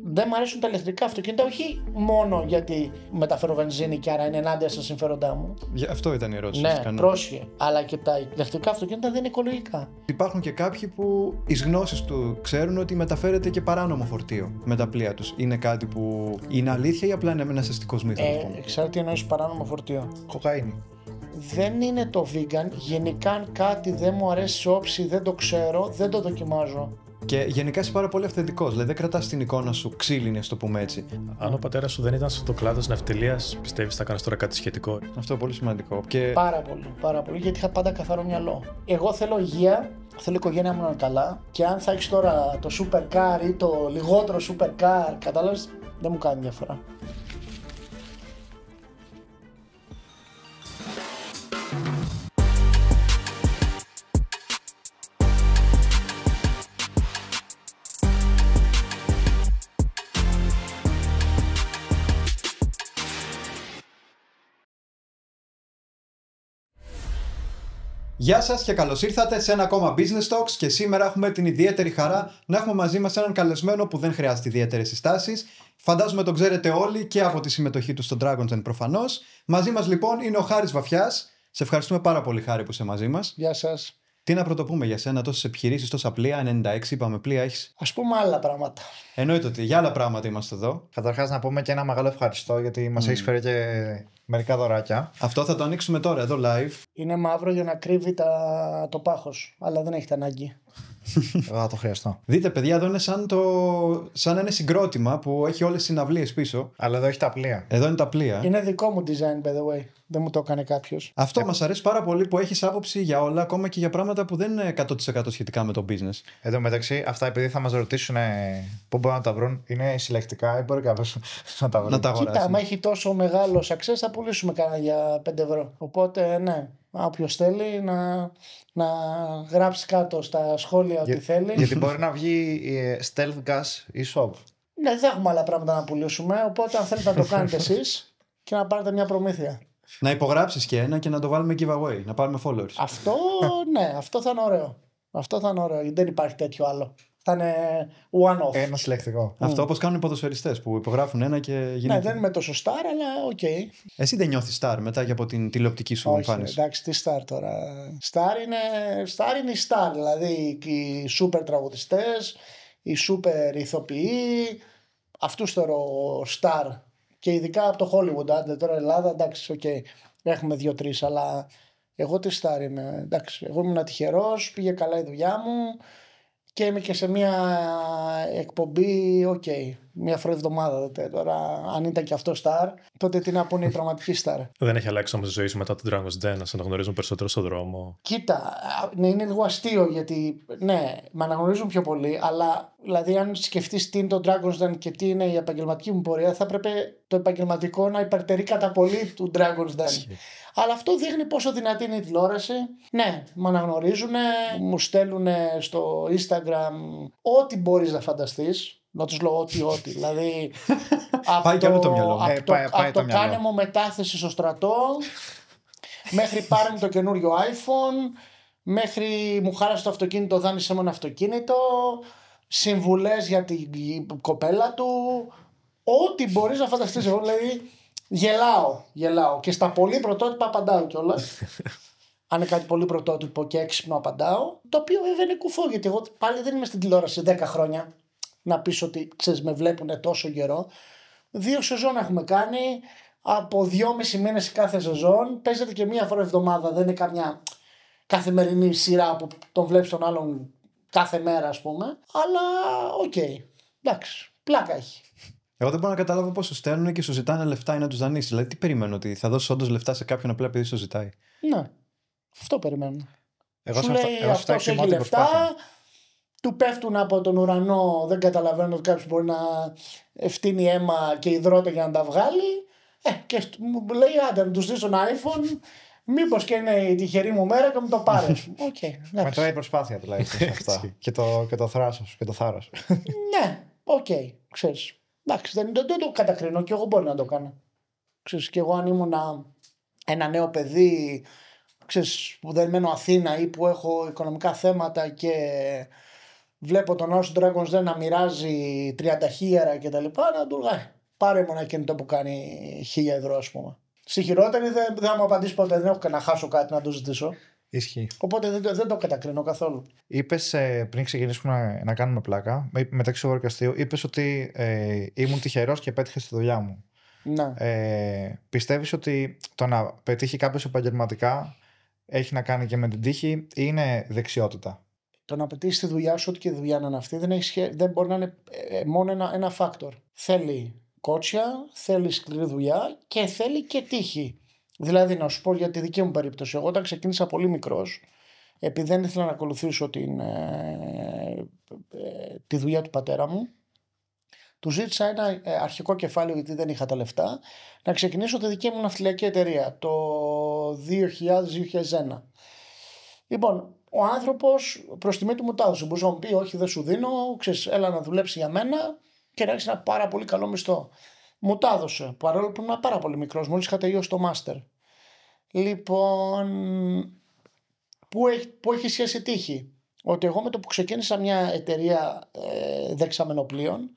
Δεν μου αρέσουν τα ηλεκτρικά αυτοκίνητα, όχι μόνο γιατί μεταφέρω βενζίνη και άρα είναι ενάντια στα συμφέροντά μου. Για αυτό ήταν η ερώτηση. Ναι, πρόσχε. Αλλά και τα ηλεκτρικά αυτοκίνητα δεν είναι οικολογικά. Υπάρχουν και κάποιοι που εις γνώσεις του ξέρουν ότι μεταφέρεται και παράνομο φορτίο με τα πλοία τους. Είναι κάτι που είναι αλήθεια ή απλά είναι ένας αστικό μύθος. Ε, λοιπόν? ξέρω τι εννοείς παράνομο φορτίο. Κοκαίνη δεν είναι το vegan. Γενικά αν κάτι δεν μου αρέσει όψη, δεν το ξέρω, δεν το δοκιμάζω. Και γενικά είσαι πάρα πολύ αυθεντικός. Δηλαδή δεν κρατάς την εικόνα σου ξύλινη, ας το πούμε έτσι. Αν ο πατέρας σου δεν ήταν στο κλάδος ναυτιλίας, πιστεύεις θα κάνεις τώρα κάτι σχετικό. Αυτό είναι πολύ σημαντικό. Και... Πάρα πολύ, πάρα πολύ. Γιατί είχα πάντα καθαρό μυαλό. Εγώ θέλω υγεία, θέλω η οικογένειά μου να είναι καλά. Και αν θα έχεις τώρα το super car ή το λιγότερο super car, κατάλαβες, δεν μου κάνει διαφορά. Γεια σας και καλώς ήρθατε σε ένα ακόμα Business Talks και σήμερα έχουμε την ιδιαίτερη χαρά να έχουμε μαζί μας έναν καλεσμένο που δεν χρειάζεται ιδιαίτερες συστάσεις. Φαντάζομαι τον ξέρετε όλοι και από τη συμμετοχή του στο Dragon's Den προφανώς. Μαζί μας λοιπόν είναι ο Χάρης Βαφιάς. Σε ευχαριστούμε πάρα πολύ Χάρη που είσαι μαζί μας. Γεια σας. Τι να πρωτοπούμε για σένα, τόσες επιχειρήσεις, τόσα πλοία, 96 είπαμε πλοία έχεις. Ας πούμε άλλα πράγματα. Εννοείται ότι για άλλα πράγματα είμαστε εδώ. Καταρχάς να πούμε και ένα μεγάλο ευχαριστώ γιατί μας mm. έχεις φέρει και μερικά δωράκια. Αυτό θα το ανοίξουμε τώρα εδώ live. Είναι μαύρο για να κρύβει τα... το πάχος, αλλά δεν έχετε ανάγκη. Θα το χρειαστώ. Δείτε, παιδιά, εδώ είναι σαν, το... σαν ένα συγκρότημα που έχει όλες τις συναυλίες πίσω. Αλλά εδώ έχει τα πλοία. Εδώ είναι τα πλοία. Είναι δικό μου design, by the way. Δεν μου το έκανε κάποιος. Αυτό ε... μας αρέσει πάρα πολύ που έχεις άποψη για όλα, ακόμα και για πράγματα που δεν είναι 100% σχετικά με το business. Εδώ μεταξύ, αυτά επειδή θα μας ρωτήσουν πού μπορούν να τα βρουν, είναι συλλεκτικά ή μπορεί κάποιος να τα βρει. Να τα Κοίτα, άμα έχει τόσο μεγάλο success, θα πουλήσουμε κανένα για 5 ευρώ. Οπότε, ναι, όποιος θέλει να να γράψει κάτω στα σχόλια ό,τι θέλεις. Γιατί μπορεί να βγει ε, stealth gas ή shop. Ναι, δεν έχουμε άλλα πράγματα να πουλήσουμε. Οπότε, αν θέλετε να το κάνετε εσείς και να πάρετε μια προμήθεια. Να υπογράψεις και ένα και να το βάλουμε giveaway, να πάρουμε followers. Αυτό, ναι, αυτό θα είναι ωραίο. Αυτό θα είναι ωραίο, δεν υπάρχει τέτοιο άλλο θα one one-off. Ένα συλλεκτικό. Mm. Αυτό όπως κάνουν οι ποδοσφαιριστές που υπογράφουν ένα και ναι, γίνεται. Ναι, δεν είμαι τόσο star, αλλά οκ. Okay. Εσύ δεν νιώθεις star μετά και από την τηλεοπτική σου εμφάνιση. Εντάξει, τι star τώρα. Star είναι, star είναι η star. Δηλαδή οι super τραγουδιστές, οι super ηθοποιοί. Αυτούς θεωρώ star. Και ειδικά από το Hollywood. Άντε τώρα Ελλάδα, εντάξει, οκ. Okay. Έχουμε δύο-τρει, αλλά εγώ τι star είμαι. Εντάξει, εγώ ήμουν τυχερός, πήγε καλά η δουλειά μου και είμαι και σε μια εκπομπή, οκ, okay, μια φορά εβδομάδα τώρα. Αν ήταν και αυτό star, τότε τι να πούνε οι πραγματικοί στάρ. Δεν έχει αλλάξει όμως η ζωή σου μετά τον Dragon's Den, να σε αναγνωρίζουν περισσότερο στον δρόμο. Κοίτα, ναι, είναι λίγο αστείο γιατί, ναι, με αναγνωρίζουν πιο πολύ, αλλά δηλαδή αν σκεφτείς τι είναι το Dragon's Den και τι είναι η επαγγελματική μου πορεία, θα έπρεπε το επαγγελματικό να υπερτερεί κατά πολύ του Dragon's Den. Αλλά αυτό δείχνει πόσο δυνατή είναι η τηλεόραση. Ναι, με αναγνωρίζουν, μου στέλνουν στο Instagram ό,τι μπορείς να φανταστείς. Να τους λέω ό,τι, ό,τι. Δηλαδή. Πάει και το μυαλό. Από ε, το, το κάνε μου μετάθεση στο στρατό, μέχρι πάρε μου το καινούριο iPhone, μέχρι μου χάρασε το αυτοκίνητο, δάνεισε μου ένα αυτοκίνητο, συμβουλές για την κοπέλα του. Ό,τι μπορείς να φανταστείς. Εγώ δηλαδή Γελάω, γελάω. Και στα πολύ πρωτότυπα απαντάω κιόλας. Αν είναι κάτι πολύ πρωτότυπο και έξυπνο, απαντάω. Το οποίο βέβαια είναι κουφό, γιατί εγώ πάλι δεν είμαι στην τηλεόραση 10 χρόνια. Να πεις ότι ξέρεις, με βλέπουν τόσο καιρό. Δύο σεζόν έχουμε κάνει. Από δυόμιση μήνες κάθε σεζόν. Παίζεται και μία φορά εβδομάδα. Δεν είναι καμιά καθημερινή σειρά που τον βλέπεις τον άλλον κάθε μέρα, ας πούμε. Αλλά οκ. Okay. Εντάξει. Πλάκα έχει. Εγώ δεν μπορώ να καταλάβω πώς σου στέλνουν και σου ζητάνε λεφτά ή να τους δανείσει. Δηλαδή, τι περιμένω, ότι θα δώσεις όντως λεφτά σε κάποιον απλά επειδή σου ζητάει. Ναι. Αυτό περιμένω. Εγώ σου λέει αυτό, αυτός έχει λεφτά, του πέφτουν από τον ουρανό, δεν καταλαβαίνω ότι κάποιος μπορεί να ευθύνει αίμα και υδρότα για να τα βγάλει. Ε, και μου λέει άντε να τους δείσω ένα iPhone, μήπως και είναι η τυχερή μου μέρα και μου το πάρει. okay, Μετράει η προσπάθεια τουλάχιστον σε αυτά. και το, και θράσος και το θάρρος. ναι, οκ, okay, ξέρεις. Εντάξει, δεν, δεν, το κατακρίνω και εγώ μπορεί να το κάνω. Ξέρεις, και εγώ αν ήμουν ένα νέο παιδί ξέρεις, που δεν μένω Αθήνα ή που έχω οικονομικά θέματα και βλέπω τον Άρσο Dragons δεν να μοιράζει 30 χίλιαρα και τα λοιπά, να του λέω πάρε μου ένα κινητό που κάνει χίλια ευρώ ας πούμε. Στη χειρότερη δεν, θα μου απαντήσει ποτέ, δεν έχω και να χάσω κάτι να το ζητήσω. Ισχύει. Οπότε δεν το, δεν το κατακρίνω καθόλου. Είπες ε, πριν ξεκινήσουμε να, να κάνουμε πλάκα, μεταξύ του και είπες ότι ε, ήμουν τυχερός και πέτυχες στη δουλειά μου. Να. Ε, Πιστεύεις ότι το να πετύχει κάποιος επαγγελματικά έχει να κάνει και με την τύχη ή είναι δεξιότητα. Το να πετύχεις τη δουλειά σου, ό,τι και δουλειά να είναι αυτή, δεν, έχει, δεν μπορεί να είναι ε, ε, μόνο ένα, ένα factor. Θέλει κότσια, θέλει σκληρή δουλειά και θέλει και τύχη. Δηλαδή, να σου πω για τη δική μου περίπτωση. Εγώ όταν ξεκίνησα πολύ μικρός, επειδή δεν ήθελα να ακολουθήσω την, ε, ε, τη δουλειά του πατέρα μου, του ζήτησα ένα ε, αρχικό κεφάλαιο γιατί δεν είχα τα λεφτά να ξεκινήσω τη δική μου ναυτιλιακή εταιρεία το 2000-2001. Λοιπόν, ο άνθρωπος προς τιμή του μου τα έδωσε. μπορούσε να μου πει: Όχι, δεν σου δίνω, ξέρεις, έλα να δουλέψει για μένα και να έχει ένα πάρα πολύ καλό μισθό. Μου τα έδωσε, παρόλο που ήμουν πάρα πολύ μικρός, μόλις είχα τελειώσει το μάστερ. Λοιπόν, που έχει, που έχει σχέση τύχη. Ότι εγώ με το που ξεκίνησα μια εταιρεία ε, δεξαμενοπλοίων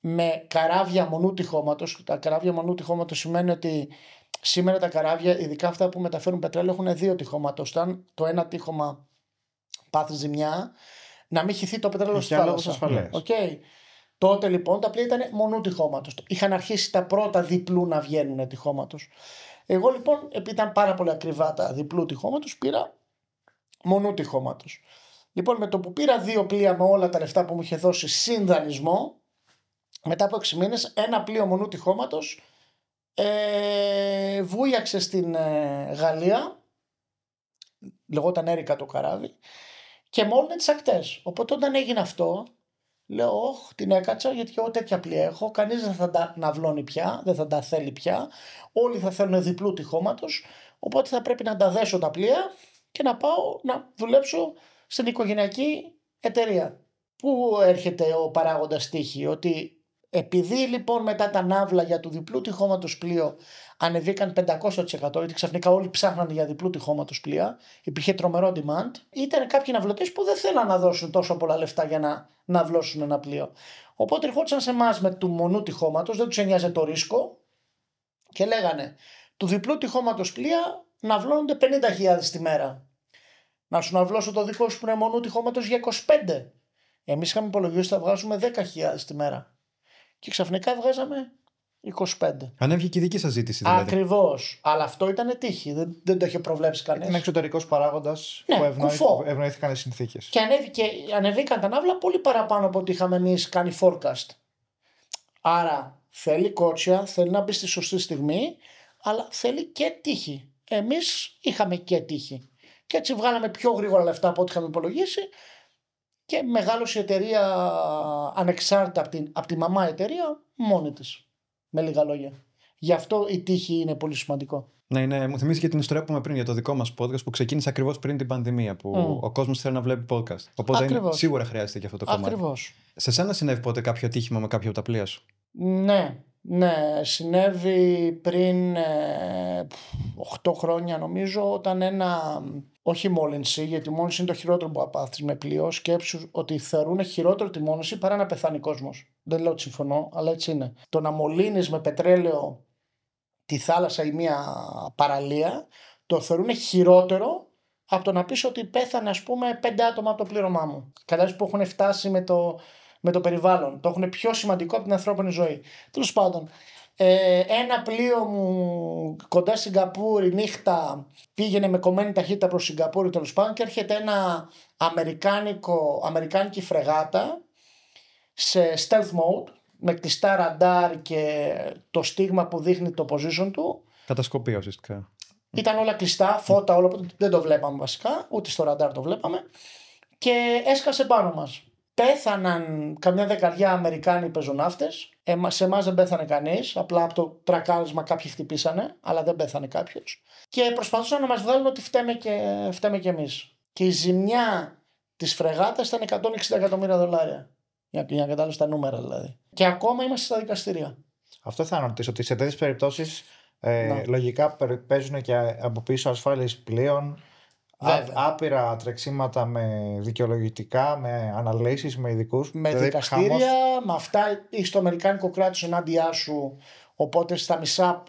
με καράβια μονού τυχώματος. Τα καράβια μονού τυχώματος σημαίνει ότι σήμερα τα καράβια, ειδικά αυτά που μεταφέρουν πετρέλαιο, έχουν δύο τυχώματος. Όταν το ένα τύχωμα πάθει ζημιά, να μην χυθεί το πετρέλαιο στη θάλασσα. Okay. Τότε λοιπόν τα πλοία ήταν μονού τυχώματος. Είχαν αρχίσει τα πρώτα διπλού να βγαίνουν τυχώματο. Εγώ λοιπόν, επειδή ήταν πάρα πολύ ακριβά τα διπλού τυχώματο, πήρα μονού τυχώματο. Λοιπόν, με το που πήρα δύο πλοία με όλα τα λεφτά που μου είχε δώσει συνδανισμό, μετά από 6 μήνες, ένα πλοίο μονού τυχώματο ε, βούιαξε στην ε, Γαλλία. Λεγόταν Έρικα το καράβι και με τις ακτές. Οπότε όταν έγινε αυτό, Λέω, όχ, την έκατσα γιατί εγώ τέτοια πλοία έχω. Κανείς δεν θα τα ναυλώνει πια, δεν θα τα θέλει πια. Όλοι θα θέλουν διπλού τυχώματος. Οπότε θα πρέπει να τα δέσω τα πλοία και να πάω να δουλέψω στην οικογενειακή εταιρεία. Πού έρχεται ο παράγοντας τύχη, ότι επειδή λοιπόν μετά τα ναύλα για του διπλού τυχώματο πλοίο ανεβήκαν 500% γιατί ξαφνικά όλοι ψάχναν για διπλού τυχώματο πλοία, υπήρχε τρομερό demand, ήταν κάποιοι ναυλωτές που δεν θέλαν να δώσουν τόσο πολλά λεφτά για να ναυλώσουν ένα πλοίο. Οπότε ερχόντουσαν σε εμάς με του μονού τυχώματο, δεν τους ενιάζε το ρίσκο και λέγανε του διπλού τυχώματο πλοία ναυλώνονται 50.000 τη μέρα. Να σου ναυλώσω το δικό σου πνευμονού τυχώματο για 25. Εμείς είχαμε υπολογίσει ότι θα βγάζουμε 10.000 τη μέρα και ξαφνικά βγάζαμε 25. Ανέβηκε και η δική σας ζήτηση, δηλαδή. Ακριβώς. Αλλά αυτό ήταν τύχη. Δεν, δεν το είχε προβλέψει κανείς. Ήταν εξωτερικός παράγοντας ναι, που ευνοή, ευνοήθηκαν οι συνθήκες. Και ανέβηκε, ανεβήκαν τα ναύλα πολύ παραπάνω από ό,τι είχαμε εμείς κάνει forecast. Άρα θέλει κότσια, θέλει να μπει στη σωστή στιγμή, αλλά θέλει και τύχη. Εμείς είχαμε και τύχη. Και έτσι βγάλαμε πιο γρήγορα λεφτά από ό,τι είχαμε υπολογίσει και μεγάλωσε η εταιρεία ανεξάρτητα από, την, από τη μαμά εταιρεία μόνη της με λίγα λόγια. Γι' αυτό η τύχη είναι πολύ σημαντικό. Ναι, ναι, μου θυμίζει και την ιστορία που είπαμε πριν για το δικό μας podcast που ξεκίνησε ακριβώς πριν την πανδημία. Που ο κόσμος θέλει να βλέπει podcast. Οπότε σίγουρα χρειάζεται και αυτό το κομμάτι. Ακριβώς. Σε σένα συνέβη ποτέ κάποιο τύχημα με κάποια από τα πλοία σου. Ναι, ναι. Συνέβη πριν 8 ε, χρόνια νομίζω όταν ένα όχι μόλυνση, γιατί μόλυνση είναι το χειρότερο που απάθει με πλοίο. Σκέψου ότι θεωρούν χειρότερο τη μόλυνση παρά να πεθάνει ο κόσμος. Δεν λέω ότι συμφωνώ, αλλά έτσι είναι. Το να μολύνεις με πετρέλαιο τη θάλασσα ή μια παραλία, το θεωρούν χειρότερο από το να πεις ότι πέθανε, ας πούμε, πέντε άτομα από το πλήρωμά μου. Κατά που έχουν φτάσει με το, με το περιβάλλον. Το έχουν πιο σημαντικό από την ανθρώπινη ζωή. Τέλος πάντων, ε, ένα πλοίο μου κοντά Σιγκαπούρη νύχτα πήγαινε με κομμένη ταχύτητα προς Σιγκαπούρη τέλος πάντων και έρχεται ένα αμερικάνικο, αμερικάνικη φρεγάτα σε stealth mode με κλειστά ραντάρ και το στίγμα που δείχνει το position του. Κατασκοπία ουσιαστικά. Ήταν όλα κλειστά, φώτα όλα, δεν το βλέπαμε βασικά, ούτε στο ραντάρ το βλέπαμε και έσκασε πάνω μας πέθαναν καμιά δεκαριά Αμερικάνοι πεζοναύτες. Ε, σε εμάς δεν πέθανε κανείς. Απλά από το τρακάρισμα κάποιοι χτυπήσανε, αλλά δεν πέθανε κάποιος. Και προσπαθούσαν να μας βγάλουν ότι φταίμε και, φταίμε και εμείς. Και η ζημιά της φρεγάτας ήταν 160 εκατομμύρια δολάρια. Για, να κατάλαβε τα νούμερα δηλαδή. Και ακόμα είμαστε στα δικαστήρια. Αυτό θα ρωτήσω, ότι σε τέτοιες περιπτώσεις ε, ναι. λογικά παίζουν και από πίσω ασφάλειες πλοίων Α, Άπειρα τρεξίματα με δικαιολογητικά, με αναλύσεις, με ειδικούς. Με δηλαδή δικαστήρια, χαμός... με αυτά έχει το Αμερικάνικο κράτος ενάντια σου. Οπότε στα μισά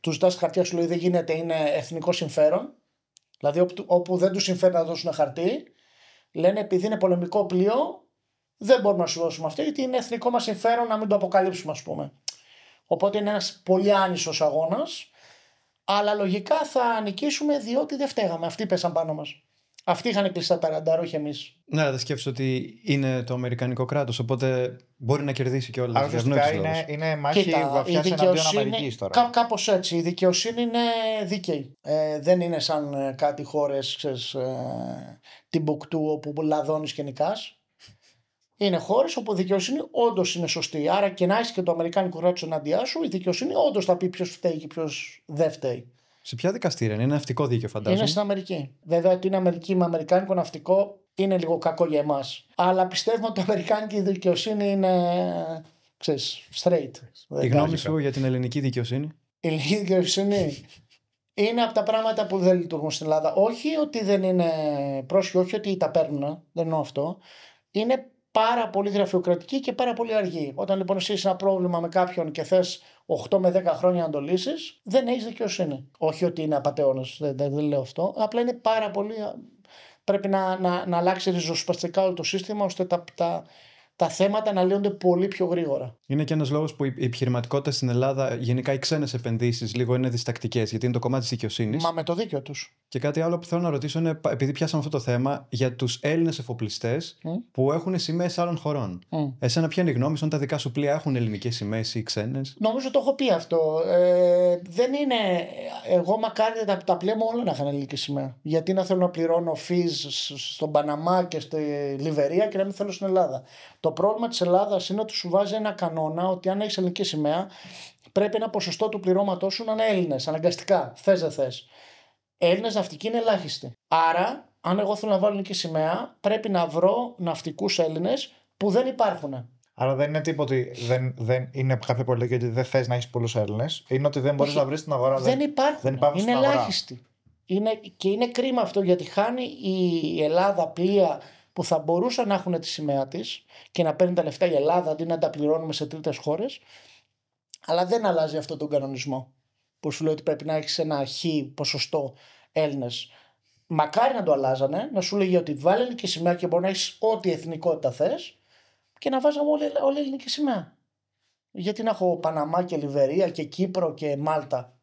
του ζητά χαρτιά σου λέει δεν γίνεται, είναι εθνικό συμφέρον. Δηλαδή όπου, όπου δεν τους συμφέρει να δώσουν χαρτί, λένε επειδή είναι πολεμικό πλοίο, δεν μπορούμε να σου δώσουμε αυτό γιατί είναι εθνικό μας συμφέρον να μην το αποκαλύψουμε, ας πούμε. Οπότε είναι ένας πολύ άνισος αγώνας αλλά λογικά θα νικήσουμε διότι δεν φταίγαμε. Αυτοί πέσαν πάνω μας. Αυτοί είχαν κλειστά τα ραντάρ, όχι εμείς. Ναι, αλλά σκέφτεσαι ότι είναι το Αμερικανικό κράτος, οπότε μπορεί να κερδίσει και όλα. Ουσιαστικά είναι, είναι μάχη Κοίτα, βαθιά εναντίον Αμερικής τώρα. Κάπως έτσι. Η δικαιοσύνη είναι δίκαιη. Ε, δεν είναι σαν ε, κάτι χώρες, ε, την όπου λαδώνεις και νικάς είναι χώρες όπου η δικαιοσύνη όντως είναι σωστή. Άρα και να έχεις και το Αμερικάνικο κράτος εναντιά σου, η δικαιοσύνη όντως θα πει ποιος φταίει και ποιος δεν φταίει. Σε ποια δικαστήρια είναι, είναι ναυτικό δίκαιο, φαντάζομαι. Είναι στην Αμερική. Βέβαια, ότι είναι Αμερική με Αμερικάνικο ναυτικό είναι λίγο κακό για εμάς. Αλλά πιστεύουμε ότι η Αμερικάνικη δικαιοσύνη είναι. ξέρεις, straight. Η γνώμη σου για την ελληνική δικαιοσύνη. Η ελληνική δικαιοσύνη είναι από τα πράγματα που δεν λειτουργούν στην Ελλάδα. Όχι ότι δεν είναι πρόσχημα, όχι ότι τα παίρνουν, δεν εννοώ αυτό. Είναι πάρα πολύ γραφειοκρατική και πάρα πολύ αργή. Όταν λοιπόν εσύ είσαι ένα πρόβλημα με κάποιον και θες 8 με 10 χρόνια να το λύσεις, δεν έχεις δικαιοσύνη. Όχι ότι είναι απαταιώνας, δεν, δεν, λέω αυτό. Απλά είναι πάρα πολύ. Πρέπει να, να, να αλλάξει ριζοσπαστικά όλο το σύστημα ώστε τα, τα, τα θέματα να λύνονται πολύ πιο γρήγορα. Είναι και ένας λόγος που η επιχειρηματικότητα στην Ελλάδα, γενικά οι ξένες επενδύσεις, λίγο είναι διστακτικές, γιατί είναι το κομμάτι της δικαιοσύνης. Μα με το δίκιο τους. Και κάτι άλλο που θέλω να ρωτήσω είναι, επειδή πιάσαμε αυτό το θέμα, για τους Έλληνες εφοπλιστές που έχουν σημαίες άλλων χωρών. Mm. Εσένα, ποια είναι η γνώμη σου, αν τα δικά σου πλοία έχουν ελληνικές σημαίες ή ξένες. Νομίζω το έχω πει αυτό. Ε, δεν είναι. Εγώ μακάρι τα, τα πλοία μου όλα να είχαν ελληνική σημαία. Γιατί να θέλω να πληρώνω fees στον Παναμά και στη Λιβερία και να μην θέλω στην Ελλάδα. Το πρόβλημα της Ελλάδας είναι ότι σου βάζει ένα κανόνα ότι αν έχεις ελληνική σημαία, πρέπει ένα ποσοστό του πληρώματός σου να είναι Έλληνες. Αναγκαστικά, θες δεν θες. Έλληνες ναυτικοί είναι ελάχιστοι. Άρα, αν εγώ θέλω να βάλω ελληνική σημαία, πρέπει να βρω ναυτικούς Έλληνες που δεν υπάρχουν. Άρα δεν είναι τίποτα ότι δεν, δεν είναι κάποια πολιτική ότι δεν θες να έχεις πολλούς Έλληνες. Είναι ότι δεν μπορείς να βρεις την αγορά. Δεν, δεν υπάρχουν. Δεν είναι ελάχιστοι. Είναι, και είναι κρίμα αυτό γιατί χάνει η Ελλάδα πλοία που θα μπορούσαν να έχουν τη σημαία της και να παίρνει τα λεφτά η Ελλάδα αντί να τα πληρώνουμε σε τρίτες χώρες. Αλλά δεν αλλάζει αυτό τον κανονισμό που σου λέει ότι πρέπει να έχεις ένα χ ποσοστό Έλληνες. Μακάρι να το αλλάζανε, να σου λέγει ότι βάλει ελληνική σημαία και μπορεί να έχεις ό,τι εθνικότητα θες και να βάζαμε όλη, όλη ελληνική σημαία. Γιατί να έχω Παναμά και Λιβερία και Κύπρο και Μάλτα.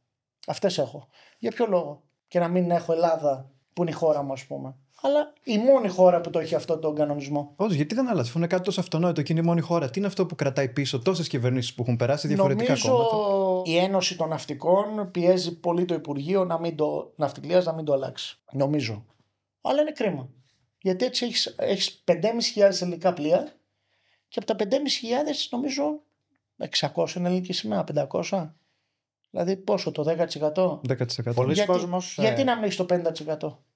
Αυτές έχω. Για ποιο λόγο. Και να μην έχω Ελλάδα που είναι η χώρα μου, ας πούμε αλλά η μόνη χώρα που το έχει αυτό τον κανονισμό. Όχι, γιατί δεν αλλάζει. Αφού είναι κάτι τόσο αυτονόητο και είναι η μόνη χώρα, τι είναι αυτό που κρατάει πίσω τόσες κυβερνήσεις που έχουν περάσει διαφορετικά Νομίζω κόμματα. Η Ένωση των Ναυτικών πιέζει πολύ το Υπουργείο να μην το, ναυτιλίας, να μην το αλλάξει. Νομίζω. Αλλά είναι κρίμα. Γιατί έτσι έχεις έχεις 5.500 ελληνικά πλοία και από τα 5.500 νομίζω 600 είναι ελληνική σημαία, 500. Δηλαδή πόσο, το 10%? 10%. Πολλοί γιατί, ε, γιατί να μην έχεις το 50%?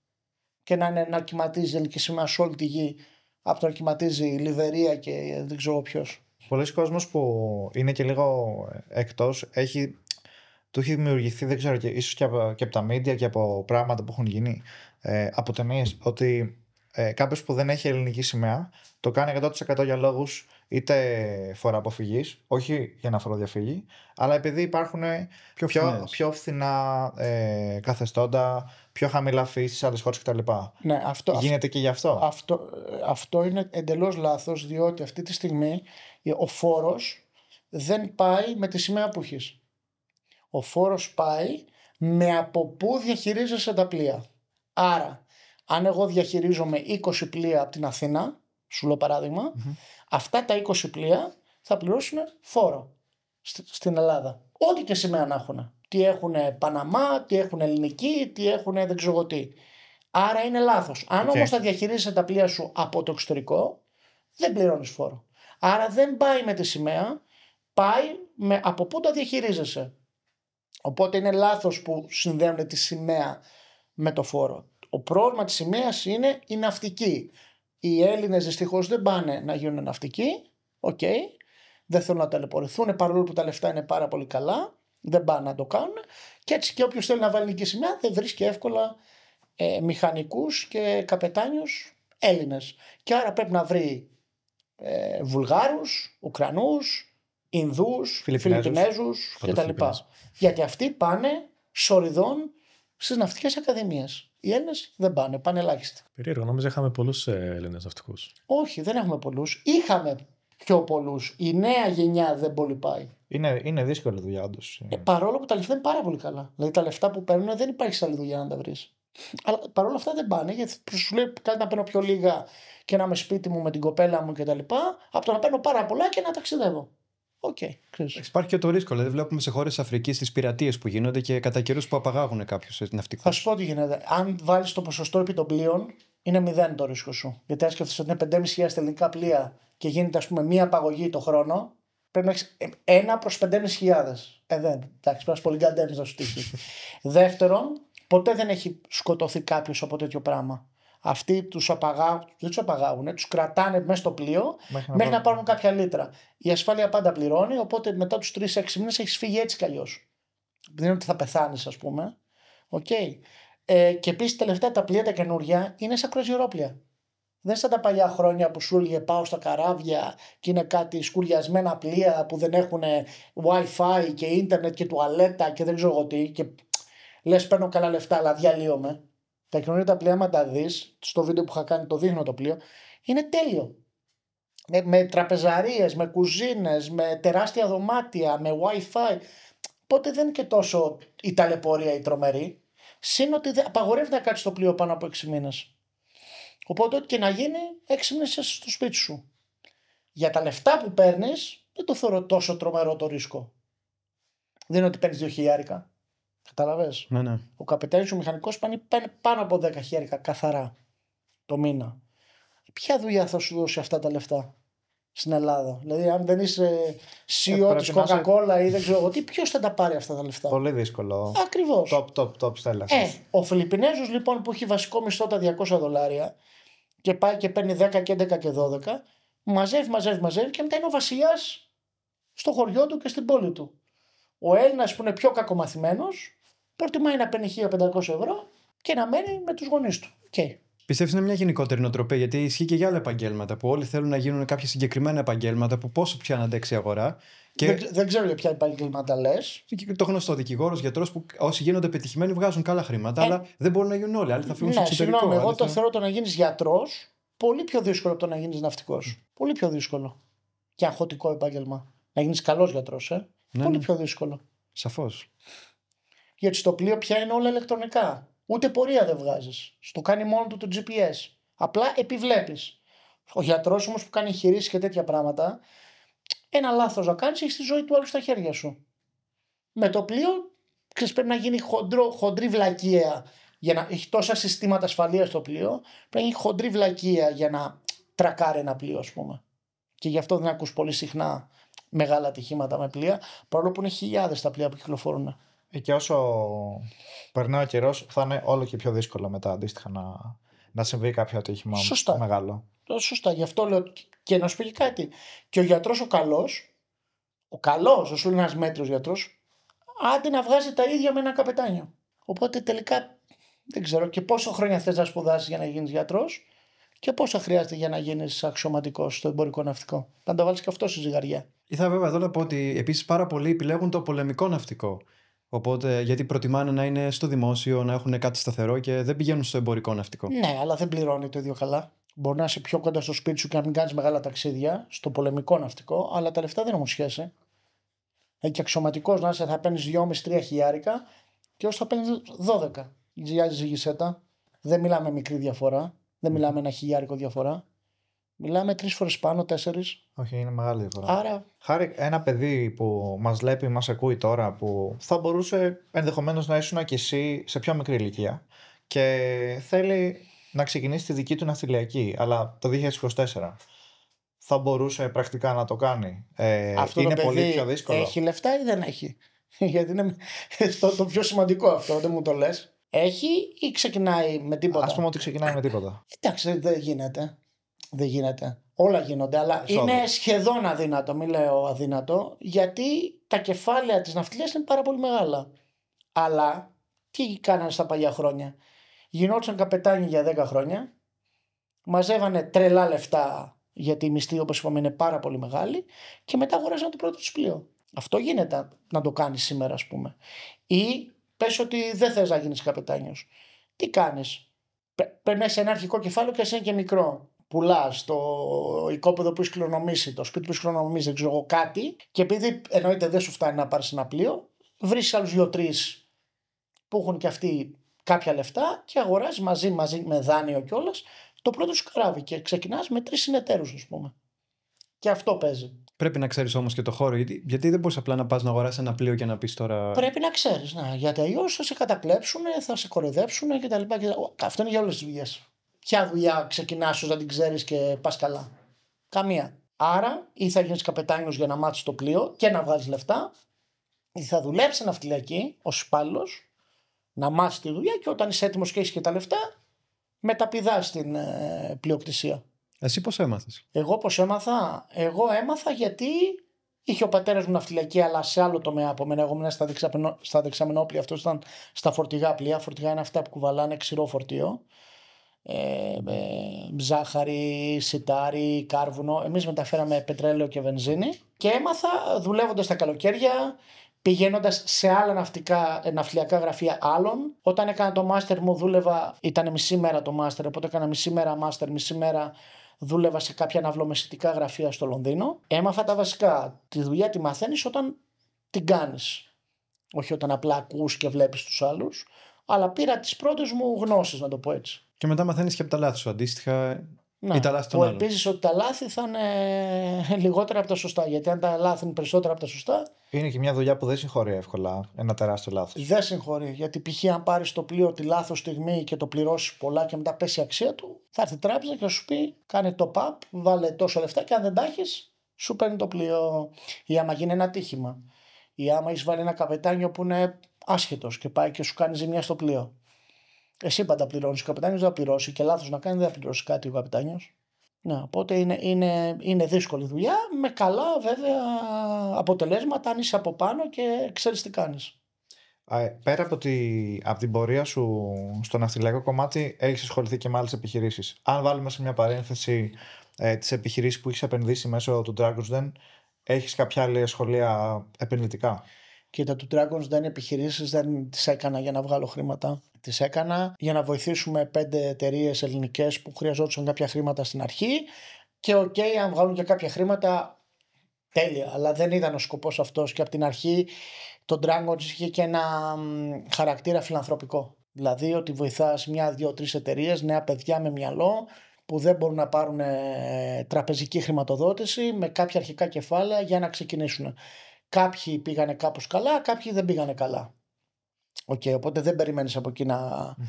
και να, είναι, να κυματίζει η σημαία σε όλη τη γη από το να η Λιβερία και δεν ξέρω ποιος. Πολλοί κόσμος που είναι και λίγο εκτός, έχει, του έχει δημιουργηθεί, δεν ξέρω, και, ίσως και από, τα μίντια και από πράγματα που έχουν γίνει ε, από ταινίε, ότι ε, κάποιος που δεν έχει ελληνική σημαία το κάνει 100% για λόγους είτε φορά αποφυγής, όχι για να φοροδιαφύγει, αλλά επειδή υπάρχουν πιο, πιο, πιο φθηνά ε, καθεστώτα, πιο χαμηλά φύση σε άλλες χώρες κτλ. Ναι, αυτό, Γίνεται και γι' αυτό. Αυτό, αυτό είναι εντελώς λάθος, διότι αυτή τη στιγμή ο φόρος δεν πάει με τη σημαία που έχεις. Ο φόρος πάει με από πού διαχειρίζεσαι τα πλοία. Άρα, αν εγώ διαχειρίζομαι 20 πλοία από την Αθήνα, σου λέω αυτά τα 20 πλοία θα πληρώσουν φόρο στην Ελλάδα. Ό,τι και σημαία να έχουν τι έχουν Παναμά, τι έχουν Ελληνική, τι έχουν δεν ξέρω τι. Άρα είναι λάθος. Αν okay. όμω τα διαχειρίζεσαι τα πλοία σου από το εξωτερικό, δεν πληρώνεις φόρο. Άρα δεν πάει με τη σημαία, πάει με από πού τα διαχειρίζεσαι. Οπότε είναι λάθος που συνδέουν τη σημαία με το φόρο. Ο πρόβλημα της σημαίας είναι η ναυτική. Οι Έλληνες δυστυχώς δεν πάνε να γίνουν ναυτικοί. Οκ. Δεν θέλουν να ταλαιπωρηθούν παρόλο που τα λεφτά είναι πάρα πολύ καλά δεν πάνε να το κάνουν. Και έτσι και όποιος θέλει να βάλει και σημαία δεν βρίσκει εύκολα ε, μηχανικούς και καπετάνιους Έλληνες. Και άρα πρέπει να βρει ε, Ινδούς, Ουκρανούς, Ινδούς, τα κτλ. Γιατί αυτοί πάνε σοριδών στις ναυτικές ακαδημίες Οι Έλληνες δεν πάνε, πάνε ελάχιστοι. Περίεργο, νόμιζα είχαμε πολλούς ε, Έλληνες ναυτικούς. Όχι, δεν έχουμε πολλούς. Είχαμε πιο πολλούς. Η νέα γενιά δεν πολύ πάει. Είναι, είναι δύσκολη δουλειά, όντως. Ε, παρόλο που τα λεφτά είναι πάρα πολύ καλά. Δηλαδή τα λεφτά που παίρνουν δεν υπάρχει άλλη δουλειά να τα βρεις. Αλλά παρόλα αυτά δεν πάνε γιατί σου λέει κάτι να παίρνω πιο λίγα και να είμαι σπίτι μου με την κοπέλα μου κτλ. Από το να παίρνω πάρα πολλά και να ταξιδεύω. Οκ. Okay, Υπάρχει και το ρίσκο. Δηλαδή, βλέπουμε σε χώρες Αφρικής τις πειρατείες που γίνονται και κατά καιρούς που απαγάγουν κάποιους ναυτικού. Θα σου πω τι γίνεται. Αν βάλεις το ποσοστό επί των πλοίων είναι μηδέν το ρίσκο σου. Γιατί αν σκεφτείς ότι είναι 5.500 ελληνικά πλοία και γίνεται ας πούμε μία απαγωγή το χρόνο, πρέπει να έχεις ε, ένα προς 5.500. Ε, δεν. Εντάξει, πρέπει να πολύ καντέμις να σου τύχει. Δεύτερον, ποτέ δεν έχει σκοτωθεί κάποιος από τέτοιο πράγμα. Αυτοί τους απαγάγουν, δεν τους απαγάγουν, τους κρατάνε μέσα στο πλοίο μέχρι, να, να, πάρουν κάποια λίτρα. Η ασφάλεια πάντα πληρώνει, οπότε μετά τους 3-6 μήνες έχεις φύγει έτσι κι αλλιώς. Δεν είναι ότι θα πεθάνεις, ας πούμε. Οκ. Ε, και επίσης τελευταία τα πλοία τα καινούργια είναι σαν κρουαζιερόπλια. Δεν σαν τα παλιά χρόνια που σου έλεγε πάω στα καράβια και είναι κάτι σκουριασμένα πλοία που δεν έχουν wifi και ίντερνετ και τουαλέτα και δεν ξέρω εγώ τι και λες παίρνω καλά λεφτά αλλά διαλύομαι. Τα καινούργια τα πλοία, άμα τα δεις, στο βίντεο που είχα κάνει, το δείχνω το πλοίο, είναι τέλειο. Με, με τραπεζαρίες, με κουζίνες, με τεράστια δωμάτια, με WiFi. Οπότε δεν είναι και τόσο η ταλαιπωρία η τρομερή. Συν ότι απαγορεύεται να κάτσεις το πλοίο πάνω από 6 μήνες. Οπότε, ό,τι και να γίνει, 6 μήνες είσαι στο σπίτι σου. Για τα λεφτά που παίρνεις, δεν το θεωρώ τόσο τρομερό το ρίσκο. Δεν είναι ότι παίρνεις 2 χιλιάρικα. Καταλαβέ. Ναι, ναι. Ο καπετάνιο, ο μηχανικός παίρνει πάνω από 10 χιλιάρικα καθαρά το μήνα. Ποια δουλειά θα σου δώσει αυτά τα λεφτά στην Ελλάδα. Δηλαδή, αν δεν είσαι CEO ε, τη Coca-Cola ή δεν ξέρω τι, ποιος θα τα πάρει αυτά τα λεφτά. Πολύ δύσκολο. Ακριβώς. Top, top, top στέλα. Ε, ο Φιλιππινέζος λοιπόν που έχει βασικό μισθό τα 200 δολάρια και πάει και παίρνει 10 και 11 και 12, μαζεύει, μαζεύει, μαζεύει και μετά είναι ο βασιλιάς στο χωριό του και στην πόλη του. Ο Έλληνας που είναι πιο κακομαθημένος, προτιμάει να παίρνει 1500 ευρώ και να μένει με τους γονείς του. Okay. Πιστεύεις είναι μια γενικότερη νοοτροπία, γιατί ισχύει και για άλλα επαγγέλματα που όλοι θέλουν να γίνουν κάποια συγκεκριμένα επαγγέλματα που πόσο πια να αντέξει η αγορά. Και... Δεν, δεν ξέρω για ποια επαγγέλματα λες. Το γνωστό δικηγόρος, γιατρός που όσοι γίνονται πετυχημένοι βγάζουν καλά χρήματα, ε... αλλά δεν μπορούν να γίνουν όλοι. Άλλοι θα φύγουν ναι, στο Συγγνώμη, εγώ το θεωρώ το να γίνεις γιατρός πολύ πιο δύσκολο από το να γίνεις ναυτικός. Mm. Πολύ πιο δύσκολο. Και αγχωτικό επάγγελμα. Να γίνεις καλός γιατρός, ε. Ναι, πολύ ναι. πιο δύσκολο. Σαφώς. Γιατί στο πλοίο πια είναι όλα ηλεκτρονικά. Ούτε πορεία δεν βγάζεις. Στο κάνει μόνο του το GPS. Απλά επιβλέπεις. Ο γιατρός όμως που κάνει χειρίσει και τέτοια πράγματα, ένα λάθος να κάνεις, έχεις τη ζωή του άλλου στα χέρια σου. Με το πλοίο, ξέρεις, πρέπει να γίνει χοντρό, χοντρή βλακεία. Για να έχει τόσα συστήματα ασφαλείας στο πλοίο, πρέπει να γίνει χοντρή βλακεία για να τρακάρει ένα πλοίο, ας πούμε. Και γι' αυτό δεν ακούς πολύ συχνά μεγάλα ατυχήματα με πλοία, παρόλο που είναι χιλιάδες τα πλοία που κυκλοφορούν και όσο περνάει ο καιρός, θα είναι όλο και πιο δύσκολο μετά αντίστοιχα να, να συμβεί κάποιο ατύχημα Σωστά. μεγάλο. Ε, σωστά, γι' αυτό λέω και να σου πει κάτι. Και ο γιατρός ο καλός, ο καλός, ο σου είναι ένας μέτρος γιατρός, άντε να βγάζει τα ίδια με ένα καπετάνιο. Οπότε τελικά δεν ξέρω και πόσο χρόνια θες να σπουδάσεις για να γίνεις γιατρός και πόσα χρειάζεται για να γίνεις αξιωματικός στο εμπορικό ναυτικό. Να τα βάλεις και αυτό στη ζυγαριά. Ήθελα βέβαια εδώ να πω ότι επίσης πάρα πολλοί επιλέγουν το πολεμικό ναυτικό. Οπότε, γιατί προτιμάνε να είναι στο δημόσιο, να έχουν κάτι σταθερό και δεν πηγαίνουν στο εμπορικό ναυτικό. Ναι, αλλά δεν πληρώνει το ίδιο καλά. Μπορεί να είσαι πιο κοντά στο σπίτι σου και να μην κάνεις μεγάλα ταξίδια, στο πολεμικό ναυτικό, αλλά τα λεφτά δεν έχουν σχέση. Ε, και αξιωματικός να είσαι, θα παίρνεις 2,5-3 χιλιάρικα και όσο θα παίρνεις 12. Ζυγιάζει ζυγισέτα. Δεν μιλάμε μικρή διαφορά. Δεν μιλάμε ένα χιλιάρικο διαφορά. Μιλάμε τρεις φορές πάνω, τέσσερις. Όχι, είναι μεγάλη διαφορά. Άρα. Χάρη ένα παιδί που μας βλέπει, μας ακούει τώρα, που θα μπορούσε ενδεχομένως να ήσουν και εσύ σε πιο μικρή ηλικία και θέλει να ξεκινήσει τη δική του ναυτιλιακή, αλλά το 2024 θα μπορούσε πρακτικά να το κάνει. Ε, αυτό είναι το παιδί πολύ πιο δύσκολο. Έχει λεφτά ή δεν έχει. Γιατί είναι το, πιο σημαντικό αυτό, δεν μου το λες. Έχει ή ξεκινάει με τίποτα. Ας πούμε ότι ξεκινάει με τίποτα. Κοιτάξτε, δεν γίνεται. Δεν γίνεται. Όλα γίνονται, αλλά είναι σχεδόν αδύνατο, μην λέω αδύνατο, γιατί τα κεφάλαια της ναυτιλίας είναι πάρα πολύ μεγάλα. Αλλά τι κάνανε στα παλιά χρόνια. Γινόντουσαν καπετάνιοι για 10 χρόνια, μαζεύανε τρελά λεφτά γιατί η μισθή όπως είπαμε είναι πάρα πολύ μεγάλη και μετά αγοράζαν το πρώτο τους πλοίο. Αυτό γίνεται να το κάνεις σήμερα ας πούμε. Ή πες ότι δεν θες να γίνεις καπετάνιος. Τι κάνεις. Περνάει σε ένα αρχικό κεφάλαιο και σε και μικρό πουλά, το οικόπεδο που έχει κληρονομήσει, το σπίτι που έχει κληρονομήσει, δεν ξέρω εγώ κάτι, και επειδή εννοείται δεν σου φτάνει να πάρεις ένα πλοίο, βρεις άλλους δύο-τρει που έχουν και αυτοί κάποια λεφτά και αγοράζει μαζί, μαζί με δάνειο κιόλας το πρώτο σου καράβι και ξεκινάς με τρεις συνεταίρους, ας πούμε. Και αυτό παίζει. Πρέπει να ξέρεις όμως και το χώρο, γιατί, γιατί δεν μπορείς απλά να πας να αγοράσεις ένα πλοίο και να πεις τώρα. Πρέπει να ξέρεις, να. γιατί αλλιώς θα σε καταπλέψουν, θα σε κοροϊδέψουν κτλ. Αυτό είναι για όλες τις δουλειές ποια δουλειά ξεκινάς σου να την ξέρεις και πας καλά. Καμία. Άρα ή θα γίνεις καπετάνιος για να μάθεις το πλοίο και να βγάλεις λεφτά, ή θα δουλέψεις ναυτιλιακή ως υπάλληλος, να μάθεις τη δουλειά και όταν είσαι έτοιμος και έχεις και τα λεφτά, μεταπηδάς στην ε, πλειοκτησία. Εσύ πώς έμαθες. Εγώ πώς έμαθα. Εγώ έμαθα γιατί είχε ο πατέρας μου ναυτιλιακή, αλλά σε άλλο τομέα από μένα. Εγώ ήμουν στα, δεξαμενό, στα δεξαμενόπλια, αυτός ήταν στα φορτηγά πλοία. Φορτηγά είναι αυτά που κουβαλάνε ξηρό φορτίο ε, ζάχαρη, σιτάρι, κάρβουνο. Εμείς μεταφέραμε πετρέλαιο και βενζίνη και έμαθα δουλεύοντας τα καλοκαίρια, πηγαίνοντας σε άλλα ναυτικά, ε, ναυτιλιακά γραφεία άλλων. Όταν έκανα το μάστερ μου δούλευα, ήταν μισή μέρα το μάστερ, οπότε έκανα μισή μέρα μάστερ, μισή μέρα δούλευα σε κάποια ναυλομεσητικά γραφεία στο Λονδίνο. Έμαθα τα βασικά. Τη δουλειά τη μαθαίνεις όταν την κάνεις. Όχι όταν απλά ακούς και βλέπεις τους άλλους αλλά πήρα τις πρώτες μου γνώσεις, να το πω έτσι. Και μετά μαθαίνεις και από τα λάθη σου αντίστοιχα. Να ή τα λάθη που Ελπίζει ότι τα λάθη θα είναι λιγότερα από τα σωστά. Γιατί αν τα λάθη είναι περισσότερα από τα σωστά. Είναι και μια δουλειά που δεν συγχωρεί εύκολα. Ένα τεράστιο λάθος. Δεν συγχωρεί. Γιατί π.χ. αν πάρεις το πλοίο τη λάθος στιγμή και το πληρώσεις πολλά και μετά πέσει η αξία του, θα έρθει η τράπεζα και θα σου πει: Κάνε το pub, βάλε τόσο λεφτά και αν δεν τα έχεις, σου παίρνει το πλοίο. Ή άμα γίνει ένα τύχημα. Ή άμα έχεις βάλει ένα καπετάνιο που είναι άσχετος και πάει και σου κάνει ζημιά στο πλοίο. Εσύ πάντα πληρώνεις. Ο καπετάνιο δεν θα πληρώσει και λάθος να κάνει δεν θα πληρώσει κάτι ο καπετάνιο. Να, οπότε είναι, είναι, είναι δύσκολη δουλειά με καλά βέβαια αποτελέσματα αν είσαι από πάνω και ξέρεις τι κάνεις. Ε, πέρα από, τη, από την πορεία σου στο ναυτιλιακό κομμάτι έχεις ασχοληθεί και με άλλες επιχειρήσεις. Αν βάλουμε σε μια παρένθεση ε, τις επιχειρήσεις που έχεις επενδύσει μέσω του Dragon's Den έχεις κάποια άλλη σχολεία επενδυτικά. Και τα του Dragons δεν επιχειρήσεις, δεν τις έκανα για να βγάλω χρήματα. Τις έκανα για να βοηθήσουμε πέντε εταιρείες ελληνικές που χρειαζόντουσαν κάποια χρήματα στην αρχή. Και οκ, okay, αν βγάλουν και κάποια χρήματα, τέλεια. Αλλά δεν ήταν ο σκοπός αυτός. Και από την αρχή το Dragons είχε και ένα χαρακτήρα φιλανθρωπικό. Δηλαδή ότι βοηθάς μια, δύο, τρεις εταιρείες, νέα παιδιά με μυαλό, που δεν μπορούν να πάρουν ε, τραπεζική χρηματοδότηση με κάποια αρχικά κεφάλαια για να ξεκινήσουν. Κάποιοι πήγανε κάπως καλά, κάποιοι δεν πήγανε καλά. Okay, οπότε δεν περιμένεις από εκεί να mm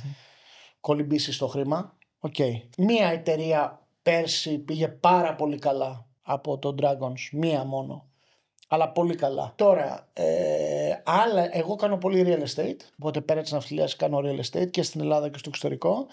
κολυμπήσεις το χρήμα. Okay. Μία εταιρεία πέρσι πήγε πάρα πολύ καλά από το Dragons, μία μόνο. Αλλά πολύ καλά. Τώρα, ε, άλλα, εγώ κάνω πολύ real estate, οπότε πέρα της ναυτιλίας κάνω real estate και στην Ελλάδα και στο εξωτερικό,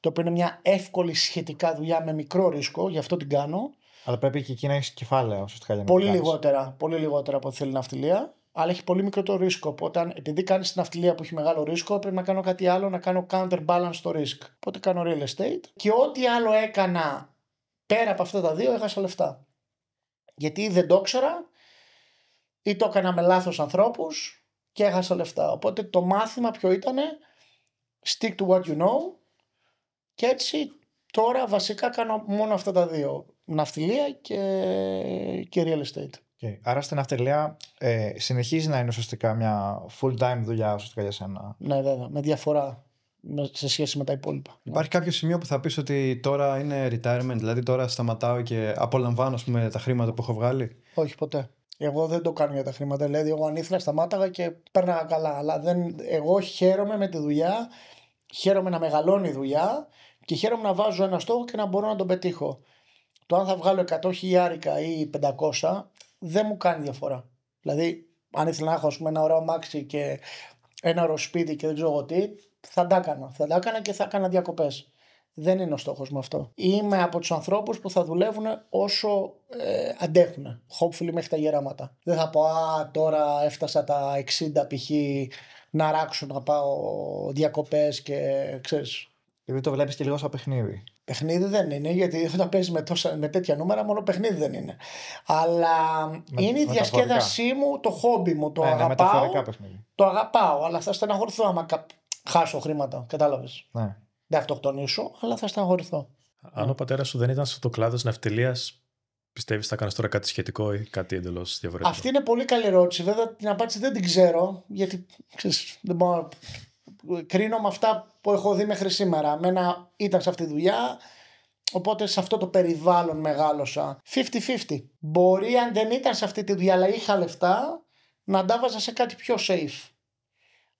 το οποίο είναι μια εύκολη σχετικά δουλειά με μικρό ρίσκο, γι' αυτό την κάνω. Αλλά πρέπει και εκεί να έχεις κεφάλαιο. ουσιαστικά για Πολύ λιγότερα, πολύ λιγότερα από ό,τι θέλει ναυτιλία. Αλλά έχει πολύ μικρό το ρίσκο. Οπότε, επειδή κάνεις την ναυτιλία που έχει μεγάλο ρίσκο, πρέπει να κάνω κάτι άλλο, να κάνω counterbalance το risk. Οπότε κάνω real estate. Και ό,τι άλλο έκανα πέρα από αυτά τα δύο, έχασα λεφτά. Γιατί δεν το ήξερα ή το έκανα με λάθος ανθρώπους και έχασα λεφτά. Οπότε το μάθημα ποιο ήταν, stick to what you know. Και έτσι τώρα βασικά κάνω μόνο αυτά τα δύο ναυτιλία και, και real estate. Okay. Άρα στην ναυτιλία ε, συνεχίζει να είναι ουσιαστικά μια full time δουλειά ουσιαστικά για σένα. Ναι, βέβαια, με διαφορά σε σχέση με τα υπόλοιπα. Υπάρχει κάποιο σημείο που θα πεις ότι τώρα είναι retirement, δηλαδή τώρα σταματάω και απολαμβάνω πούμε, τα χρήματα που έχω βγάλει. Όχι, ποτέ. Εγώ δεν το κάνω για τα χρήματα. Δηλαδή, εγώ αν ήθελα, σταμάταγα και παίρναγα καλά. Αλλά δεν... εγώ χαίρομαι με τη δουλειά, χαίρομαι να μεγαλώνει η δουλειά και χαίρομαι να βάζω ένα στόχο και να μπορώ να τον πετύχω. Το αν θα βγάλω 100.000 χιλιάρικα ή 500 δεν μου κάνει διαφορά. Δηλαδή, αν ήθελα να έχω πούμε, ένα ωραίο μάξι και ένα ροσπίτι σπίτι και δεν ξέρω τι, θα τα έκανα. Θα τα και θα έκανα διακοπές. Δεν είναι ο στόχος μου αυτό. Είμαι από τους ανθρώπους που θα δουλεύουν όσο ε, αντέχουν. Hopefully μέχρι τα γεράματα. Δεν θα πω, Α, τώρα έφτασα τα 60 π.χ. να ράξω να πάω διακοπές και ξέρεις. Επειδή το βλέπεις και λίγο σαν παιχνίδι. Παιχνίδι δεν είναι, γιατί όταν παίζεις με, τόσα, με τέτοια νούμερα, μόνο παιχνίδι δεν είναι. Αλλά με, είναι η διασκέδασή μου, το χόμπι μου. Το ναι, ναι αγαπάω. Το αγαπάω, αλλά θα στεναχωρηθώ άμα κα... χάσω χρήματα. Κατάλαβες. Ναι. Δεν αυτοκτονήσω, αλλά θα στεναχωρηθώ. Αν ο πατέρας σου δεν ήταν στο κλάδος ναυτιλίας, πιστεύεις θα έκανε τώρα κάτι σχετικό ή κάτι εντελώς διαφορετικό. Αυτή είναι πολύ καλή ερώτηση. Βέβαια την απάντηση δεν την ξέρω, γιατί ξέρεις, δεν μπορώ κρίνω με αυτά που έχω δει μέχρι σήμερα. Μένα ήταν σε αυτή τη δουλειά, οπότε σε αυτό το περιβάλλον μεγάλωσα. 50-50. Μπορεί αν δεν ήταν σε αυτή τη δουλειά, αλλά είχα λεφτά, να τα σε κάτι πιο safe.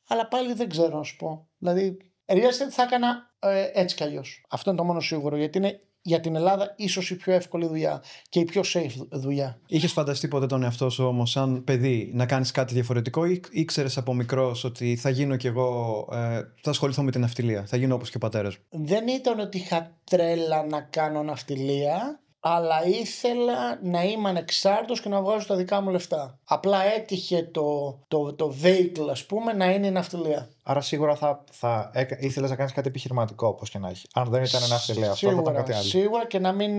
Αλλά πάλι δεν ξέρω να σου πω. Δηλαδή, real estate θα έκανα ε, έτσι κι αλλιώς. Αυτό είναι το μόνο σίγουρο, γιατί είναι για την Ελλάδα ίσως η πιο εύκολη δουλειά και η πιο safe δουλειά. Είχες φανταστεί ποτέ τον εαυτό σου όμως, σαν παιδί, να κάνεις κάτι διαφορετικό ή ήξερε από μικρός ότι θα γίνω κι εγώ, ε, θα ασχοληθώ με την ναυτιλία, θα γίνω όπως και ο πατέρας μου. Δεν ήταν ότι είχα τρέλα να κάνω ναυτιλία αλλά ήθελα να είμαι ανεξάρτητος και να βγάζω τα δικά μου λεφτά. Απλά έτυχε το, το, το vehicle, ας πούμε, να είναι η ναυτιλία. Άρα σίγουρα θα, θα ήθελες να κάνεις κάτι επιχειρηματικό, όπως και να έχει. Αν δεν ήταν ναυτιλία, αυτό θα ήταν κάτι άλλο. Σίγουρα και να μην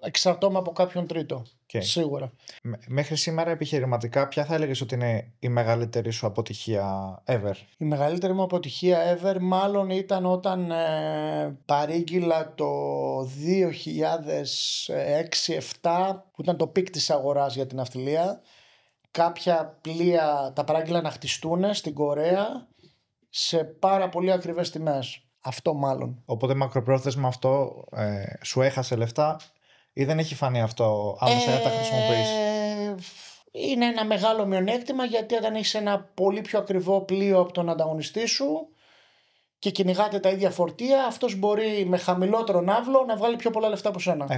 εξαρτώμαι από κάποιον τρίτο. Okay. Σίγουρα. Μέχρι σήμερα επιχειρηματικά, ποια θα έλεγες ότι είναι η μεγαλύτερη σου αποτυχία ever. Η μεγαλύτερη μου αποτυχία ever μάλλον ήταν όταν ε, παρήγγειλα το 2006-2007 που ήταν το πικ της αγοράς για την αυτιλία. Κάποια πλοία τα παράγγειλα να χτιστούν στην Κορέα σε πάρα πολύ ακριβές τιμές. Αυτό μάλλον. Οπότε μακροπρόθεσμα αυτό ε, σου έχασε λεφτά ή δεν έχει φανεί αυτό αν ε, τα χρησιμοποιήσει. Είναι ένα μεγάλο μειονέκτημα γιατί όταν έχεις ένα πολύ πιο ακριβό πλοίο από τον ανταγωνιστή σου και κυνηγάτε τα ίδια φορτία, αυτός μπορεί με χαμηλότερο ναύλο να βγάλει πιο πολλά λεφτά από σένα. Ε,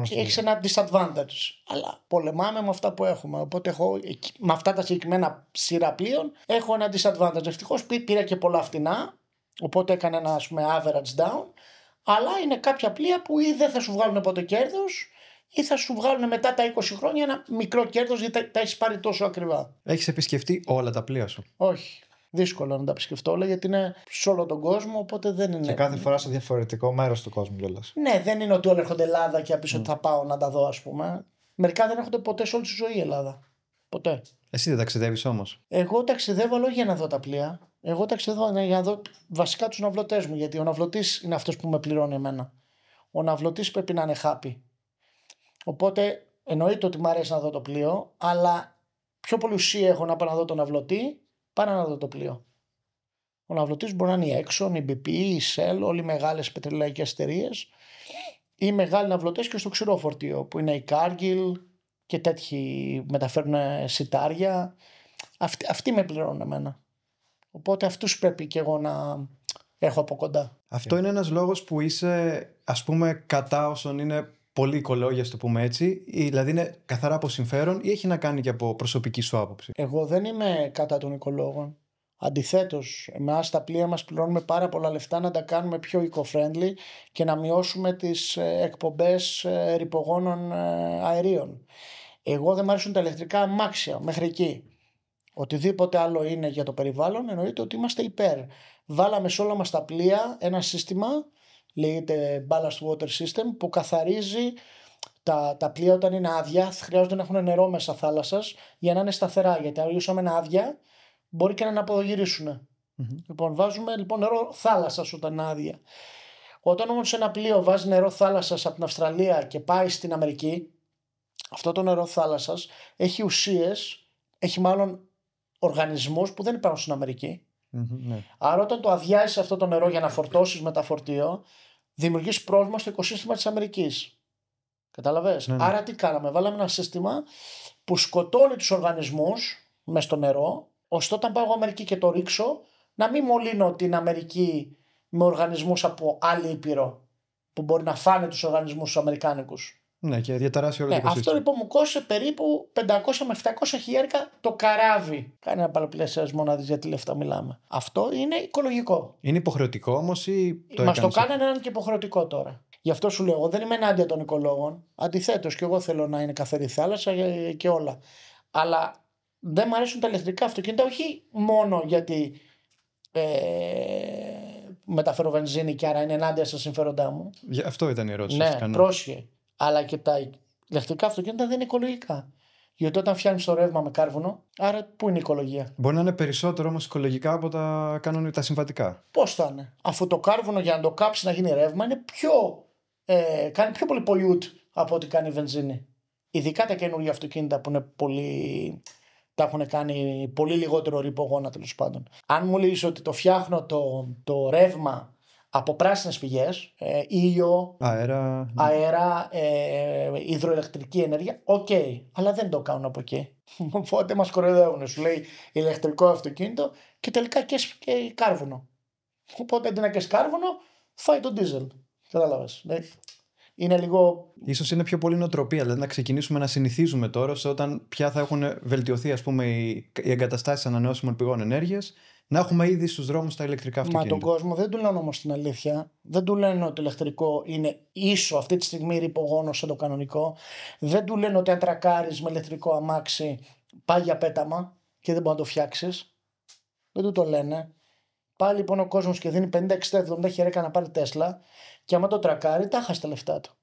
έχεις Έχεις ένα disadvantage. Αλλά πολεμάμε με αυτά που έχουμε. Οπότε έχω, με αυτά τα συγκεκριμένα σειρά πλοίων έχω ένα disadvantage. Ευτυχώς πήρα και πολλά φτηνά. Οπότε έκανα ένα ας πούμε, average down αλλά είναι κάποια πλοία που ή δεν θα σου βγάλουν από το κέρδος ή θα σου βγάλουν μετά τα 20 χρόνια ένα μικρό κέρδος γιατί τα έχεις πάρει τόσο ακριβά. Έχεις επισκεφτεί όλα τα πλοία σου. Όχι. Δύσκολο να τα επισκεφτώ όλα γιατί είναι σε όλο τον κόσμο, οπότε δεν είναι. Και κάθε φορά σε διαφορετικό μέρος του κόσμου κιόλας. Ναι, δεν είναι ότι όλοι έρχονται Ελλάδα και απίσω ναι. θα πάω να τα δω, ας πούμε. Μερικά δεν έρχονται ποτέ σε όλη τη ζωή η Ελλάδα. Ποτέ. Εσύ δεν ταξιδεύεις όμως. Εγώ ταξιδεύω όχι για να δω τα πλοία. Εγώ ταξιδεύω ναι, για να δω βασικά τους ναυλωτές μου, γιατί ο ναυλωτής είναι αυτός που με πληρώνει εμένα. Ο ναυλωτής πρέπει να είναι happy. Οπότε εννοείται ότι μου αρέσει να δω το πλοίο, αλλά πιο πολύ ουσία έχω να πάω να δω τον ναυλωτή παρά να δω το πλοίο. Ο ναυλωτής μπορεί να είναι η Exxon, η BP, η Shell, όλοι οι μεγάλες πετρελαϊκές εταιρείες ή μεγάλοι ναυλωτές και στο ξηρό φορτίο που είναι η Cargill και τέτοιοι μεταφέρουν σιτάρια. Αυτοί, αυτοί με πληρώνουν εμένα. Οπότε αυτούς πρέπει και εγώ να έχω από κοντά. Αυτό είναι ένας λόγος που είσαι ας πούμε κατά όσων είναι πολύ οικολόγια, το πούμε έτσι, δηλαδή είναι καθαρά από συμφέρον ή έχει να κάνει και από προσωπική σου άποψη. Εγώ δεν είμαι κατά των οικολόγων. Αντιθέτως, εμάς τα πλοία μας πληρώνουμε πάρα πολλά λεφτά να τα κάνουμε πιο eco-friendly και να μειώσουμε τις ε, εκπομπές ε, ρηπογόνων ε, αερίων. Εγώ δεν μου αρέσουν τα ηλεκτρικά αμάξια μέχρι εκεί. Οτιδήποτε άλλο είναι για το περιβάλλον εννοείται ότι είμαστε υπέρ. Βάλαμε σε όλα μας τα πλοία ένα σύστημα, λέγεται Ballast Water System, που καθαρίζει τα, τα πλοία όταν είναι άδεια, χρειάζονται να έχουν νερό μέσα θάλασσα για να είναι σταθερά. Γιατί αν λύσουμε ένα άδεια, μπορεί και να αναποδογυρίσουν. Mm-hmm. Λοιπόν, βάζουμε λοιπόν νερό θάλασσα όταν είναι άδεια. Όταν όμως ένα πλοίο βάζει νερό θάλασσας από την Αυστραλία και πάει στην Αμερική, αυτό το νερό θάλασσας έχει ουσίες, έχει μάλλον οργανισμούς που δεν υπάρχουν στην αμερικη ναι. Άρα, όταν το αδειάζει αυτό το νερό για να φορτώσεις με τα φορτίο, δημιουργείς πρόβλημα στο οικοσύστημα της Αμερικής. Κατάλαβε. Ναι, ναι. Άρα, τι κάναμε, βάλαμε ένα σύστημα που σκοτώνει τους οργανισμούς μες στο νερό, ώστε όταν πάω Αμερική και το ρίξω, να μην μολύνω την Αμερική με οργανισμούς από άλλη ήπειρο που μπορεί να φάνε τους οργανισμούς τους Αμερικάνικους. Ναι, και διαταράσσει όλο ναι, το Αυτό λοιπόν μου κόσε περίπου 500 με 700 χιλιάρικα το καράβι. Κάνει ένα παραπλασιασμό να για τι λεφτά μιλάμε. Αυτό είναι οικολογικό. Είναι υποχρεωτικό όμως ή το Μας το κάνανε έναν και υποχρεωτικό τώρα. Γι' αυτό σου λέω, εγώ δεν είμαι ενάντια των οικολόγων. Αντιθέτως, και εγώ θέλω να είναι καθαρή θάλασσα και όλα. Αλλά δεν μου αρέσουν τα ηλεκτρικά αυτοκίνητα, όχι μόνο γιατί ε, μεταφέρω βενζίνη και άρα είναι ενάντια στα συμφέροντά μου. αυτό ήταν η ερώτηση. Ναι, πρόσχε αλλά και τα ηλεκτρικά αυτοκίνητα δεν είναι οικολογικά. Γιατί όταν φτιάχνεις το ρεύμα με κάρβουνο, άρα πού είναι η οικολογία. Μπορεί να είναι περισσότερο όμως οικολογικά από τα κάνουν τα συμβατικά. Πώς θα είναι. Αφού το κάρβουνο για να το κάψεις να γίνει ρεύμα είναι πιο. Ε, κάνει πιο πολύ πολιούτ από ό,τι κάνει η βενζίνη. Ειδικά τα καινούργια αυτοκίνητα που είναι πολύ. Τα έχουν κάνει πολύ λιγότερο ρηπογόνα τέλος πάντων. Αν μου λύσεις ότι το φτιάχνω το, το ρεύμα από πράσινες πηγές ε, ήλιο, αέρα, ναι. αέρα ε, υδροελεκτρική ενέργεια, οκ, αλλά δεν το κάνουν από εκεί. Οπότε μας κοροϊδεύουν, σου λέει ηλεκτρικό αυτοκίνητο και τελικά και, και κάρβουνο. Οπότε αντί να και κάρβουνο, φάει το ντίζελ. Κατάλαβες. Ναι. Είναι λίγο. Ίσως είναι πιο πολύ νοοτροπία, δηλαδή να ξεκινήσουμε να συνηθίζουμε τώρα σε όταν πια θα έχουν βελτιωθεί ας πούμε, οι, οι εγκαταστάσεις ανανεώσιμων πηγών ενέργειας να έχουμε ήδη στους δρόμους τα ηλεκτρικά αυτοκίνητα. Μα τον κόσμο δεν του λένε όμως την αλήθεια. Δεν του λένε ότι το ηλεκτρικό είναι ίσο αυτή τη στιγμή ρηπογόνο σε το κανονικό. Δεν του λένε ότι αν τρακάρεις με ηλεκτρικό αμάξι πάει για πέταμα και δεν μπορεί να το φτιάξεις. Δεν του το λένε. Πάλι λοιπόν ο κόσμος και δίνει 50, 60, 70 χερέκα να πάρει Τέσλα και άμα το τρακάρει, τα χάσει τα λεφτά του.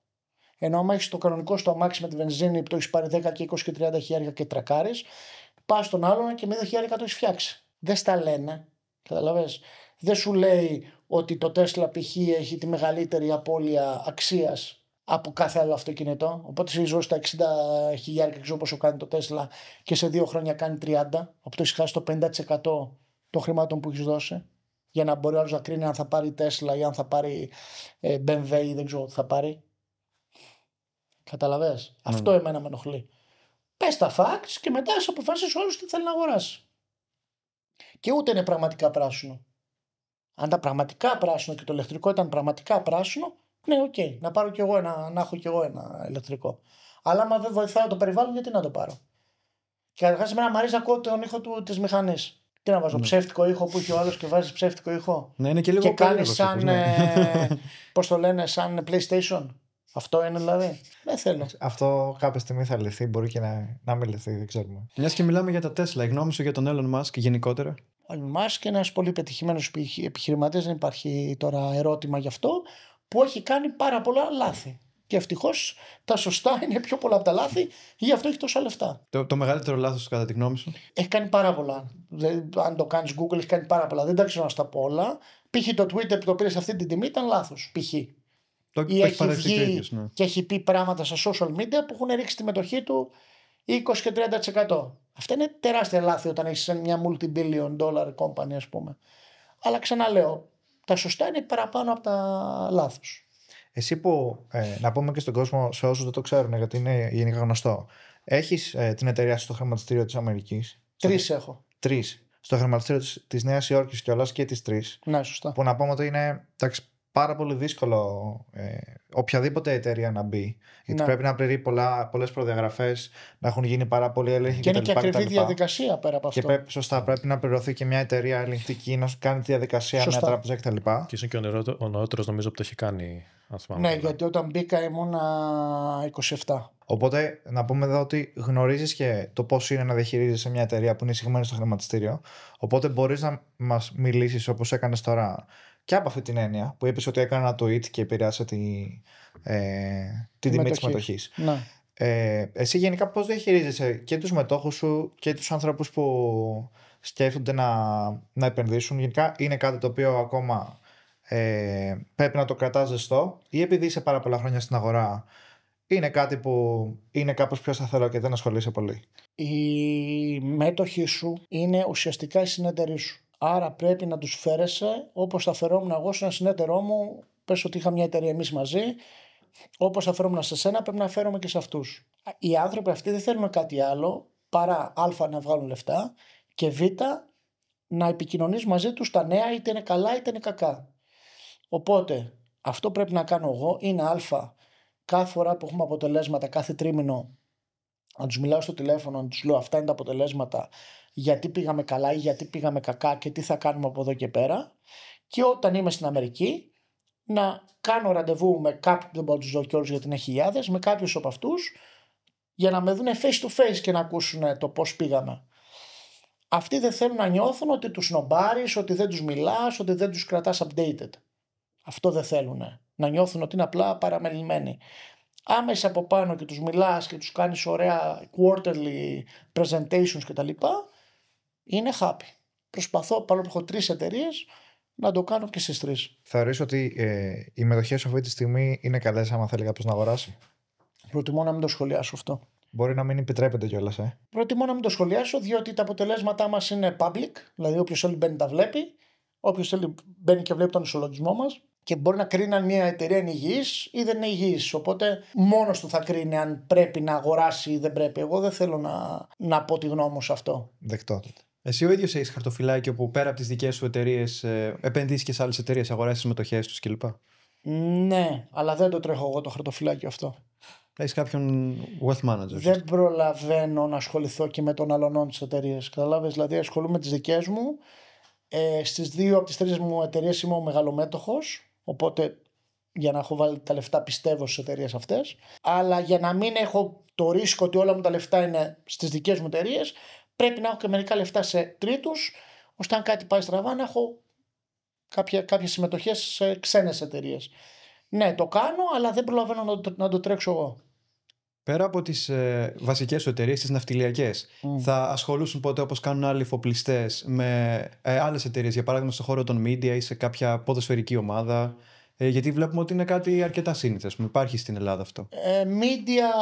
Ενώ άμα έχεις το κανονικό στο αμάξι με τη βενζίνη που το έχεις πάρει 10 και 20 και 30 χιλιάρικα και τρακάρεις, πας στον άλλον και με 2 χιλιάρικα το έχεις φτιάξει δεν στα λένε. Καταλαβέ. Δεν σου λέει ότι το Tesla π.χ. έχει τη μεγαλύτερη απώλεια αξίας από κάθε άλλο αυτοκίνητο. Οπότε σε ζω στα 60 και ξέρω πόσο κάνει το Tesla, και σε δύο χρόνια κάνει 30. Οπότε έχει χάσει το 50% των χρημάτων που έχεις δώσει. Για να μπορεί ο άλλος να κρίνει αν θα πάρει Tesla ή αν θα πάρει ε, ή δεν ξέρω τι θα πάρει. Καταλαβέ. Αυτό ναι. εμένα με ενοχλεί. Πες τα facts και μετά σε αποφάσεις όλου τι θέλει να αγοράσει και ούτε είναι πραγματικά πράσινο. Αν τα πραγματικά πράσινο και το ηλεκτρικό ήταν πραγματικά πράσινο, ναι, οκ, να πάρω κι εγώ ένα, να έχω κι εγώ ένα ηλεκτρικό. Αλλά άμα δεν βοηθάω το περιβάλλον, γιατί να το πάρω. Και καταρχά εμένα μου αρέσει να ακούω τον ήχο του της μηχανής. Τι να βάζω, ναι. ψεύτικο ήχο που έχει ο άλλος και βάζεις ψεύτικο ήχο. Ναι, είναι και λίγο Και κάνεις σαν. Ε, Πώς το λένε, σαν PlayStation. Αυτό είναι δηλαδή. Δεν θέλω. Αυτό κάποια στιγμή θα λυθεί, μπορεί και να, να μην λυθεί, δεν ξέρουμε. Μιας και μιλάμε για τα Τέσλα, η γνώμη σου για τον Έλλον Μάσκ γενικότερα. Ο Έλλον Μάσκ είναι ένας πολύ πετυχημένος επιχειρηματίας, δεν υπάρχει τώρα ερώτημα γι' αυτό, που έχει κάνει πάρα πολλά λάθη. Και ευτυχώς τα σωστά είναι πιο πολλά από τα λάθη, γι' αυτό έχει τόσα λεφτά. Το, το μεγαλύτερο λάθος, κατά τη γνώμη σου. Έχει κάνει πάρα πολλά. αν το κάνεις Google, έχει κάνει πάρα πολλά. Δεν τα ξέρω να στα πω όλα. Π.χ. το Twitter που το πήρες σε αυτή την τιμή ήταν λάθος. Π.χ. Το ή έχει βγει ναι. και έχει πει πράγματα στα social media που έχουν ρίξει τη μετοχή του 20 και 30%. Αυτά είναι τεράστια λάθη όταν έχεις μια multi-billion dollar company, ας πούμε. Αλλά ξαναλέω, τα σωστά είναι παραπάνω από τα λάθος. Εσύ που, ε, να πούμε και στον κόσμο, σε όσους δεν το ξέρουν, γιατί είναι γενικά γνωστό, έχεις ε, την εταιρεία στο χρηματιστήριο της Αμερικής. Τρει στο... έχω. Τρεις. Στο χρηματιστήριο της Νέας Υόρκης κιόλας και τι τρεις. Ναι, σωστά. Που να πούμε ότι είναι. Εντάξει, πάρα πολύ δύσκολο ε, οποιαδήποτε εταιρεία να μπει. Γιατί ναι. πρέπει να πληρεί πολλές προδιαγραφές, να έχουν γίνει πάρα πολλοί έλεγχοι και, και είναι και, ακριβή διαδικασία πέρα από αυτό. Και πρέπει, σωστά, πρέπει να πληρωθεί και μια εταιρεία ελεγχτική να κάνει τη διαδικασία, σωστά. μια τράπεζα κτλ. Και είσαι και ο νεότερος νομίζω που το έχει κάνει. ναι, γιατί όταν μπήκα ήμουν 27. Οπότε να πούμε εδώ ότι γνωρίζεις και το πώς είναι να διαχειρίζεσαι μια εταιρεία που είναι εισηγμένη στο χρηματιστήριο. Οπότε μπορείς να μας μιλήσεις όπως έκανες τώρα και από αυτή την έννοια που είπες ότι έκανα το tweet και επηρέασε τη, ε, την τιμή της μετοχής. Ναι. Ε, εσύ γενικά πώς διαχειρίζεσαι και τους μετόχους σου και τους άνθρωπους που σκέφτονται να, να επενδύσουν. Γενικά είναι κάτι το οποίο ακόμα ε, πρέπει να το κρατάς ζεστό ή επειδή είσαι πάρα πολλά χρόνια στην αγορά είναι κάτι που είναι κάπως πιο σταθερό και δεν ασχολείσαι πολύ. Η μετοχή σου είναι ουσιαστικά η συνεταιρή σου. Άρα πρέπει να τους φέρεσαι όπως θα φερόμουν εγώ σε ένα συνέτερό μου. Πες ότι είχα μια εταιρεία εμείς μαζί, όπως θα φέρομαι σε σένα, πρέπει να φέρομαι και σε αυτούς. Οι άνθρωποι αυτοί δεν θέλουν κάτι άλλο παρά Α να βγάλουν λεφτά και Β να επικοινωνείς μαζί τους τα νέα, είτε είναι καλά είτε είναι κακά. Οπότε, αυτό πρέπει να κάνω εγώ είναι Α. Κάθε φορά που έχουμε αποτελέσματα, κάθε τρίμηνο, να τους μιλάω στο τηλέφωνο, να τους λέω αυτά είναι τα αποτελέσματα, γιατί πήγαμε καλά ή γιατί πήγαμε κακά και τι θα κάνουμε από εδώ και πέρα. Και όταν είμαι στην Αμερική, να κάνω ραντεβού με κάποιον δεν μπορώ να τους δω και όλου γιατί είναι χιλιάδες, με κάποιους από αυτούς, για να με δουν face to face και να ακούσουν το πώς πήγαμε. Αυτοί δεν θέλουν να νιώθουν ότι τους νομπάρει, ότι δεν τους μιλάς, ότι δεν τους κρατάς updated. Αυτό δεν θέλουν. Να νιώθουν ότι είναι απλά παραμελημένοι. Άμεσα από πάνω και τους μιλάς και τους κάνεις ωραία quarterly presentations κτλ είναι χάπι. Προσπαθώ, παρόλο που έχω τρεις εταιρείες, να το κάνω και στις τρεις. Θεωρείς ότι ε, οι μετοχές αυτή τη στιγμή είναι καλές, άμα θέλει κάποιος να αγοράσει. Προτιμώ να μην το σχολιάσω αυτό. Μπορεί να μην επιτρέπεται κιόλας, ε. Προτιμώ να μην το σχολιάσω, διότι τα αποτελέσματά μας είναι public, δηλαδή όποιος θέλει μπαίνει τα βλέπει. Όποιος θέλει μπαίνει και βλέπει τον ισολογισμό μας και μπορεί να κρίνει αν μια εταιρεία είναι υγιής ή δεν είναι υγιής. Οπότε μόνος του θα κρίνει αν πρέπει να αγοράσει ή δεν πρέπει. Εγώ δεν θέλω να, να πω τη γνώμη μου σε αυτό. Δεκτό εσύ ο ίδιος έχεις χαρτοφυλάκιο που πέρα από τις δικές σου εταιρείες επενδύσεις και σε άλλες εταιρείες, αγοράσει συμμετοχές τους κλπ. Ναι, αλλά δεν το τρέχω εγώ το χαρτοφυλάκιο αυτό. Έχεις κάποιον wealth manager. Δεν προλαβαίνω να ασχοληθώ και με τον αλωνών τη εταιρεία. Καταλάβει, δηλαδή ασχολούμαι με τις δικές μου. Ε, Στις δύο από τις τρεις μου εταιρείες είμαι ο μέτοχο. Οπότε για να έχω βάλει τα λεφτά πιστεύω στις εταιρείες αυτές. Αλλά για να μην έχω το ρίσκο ότι όλα μου τα λεφτά είναι στις δικές μου εταιρείες, πρέπει να έχω και μερικά λεφτά σε τρίτους, ώστε αν κάτι πάει στραβά να έχω κάποιε κάποιες συμμετοχές σε ξένες εταιρείες. Ναι, το κάνω, αλλά δεν προλαβαίνω να το, να το τρέξω εγώ. Πέρα από τις ε, βασικές εταιρείες, τις ναυτιλιακές, mm. θα ασχολούσουν ποτέ όπως κάνουν άλλοι φοπλιστές με ε, άλλες εταιρείες, για παράδειγμα στο χώρο των media ή σε κάποια ποδοσφαιρική ομάδα, ε, γιατί βλέπουμε ότι είναι κάτι αρκετά σύνηθε. Υπάρχει στην Ελλάδα αυτό. Ε, media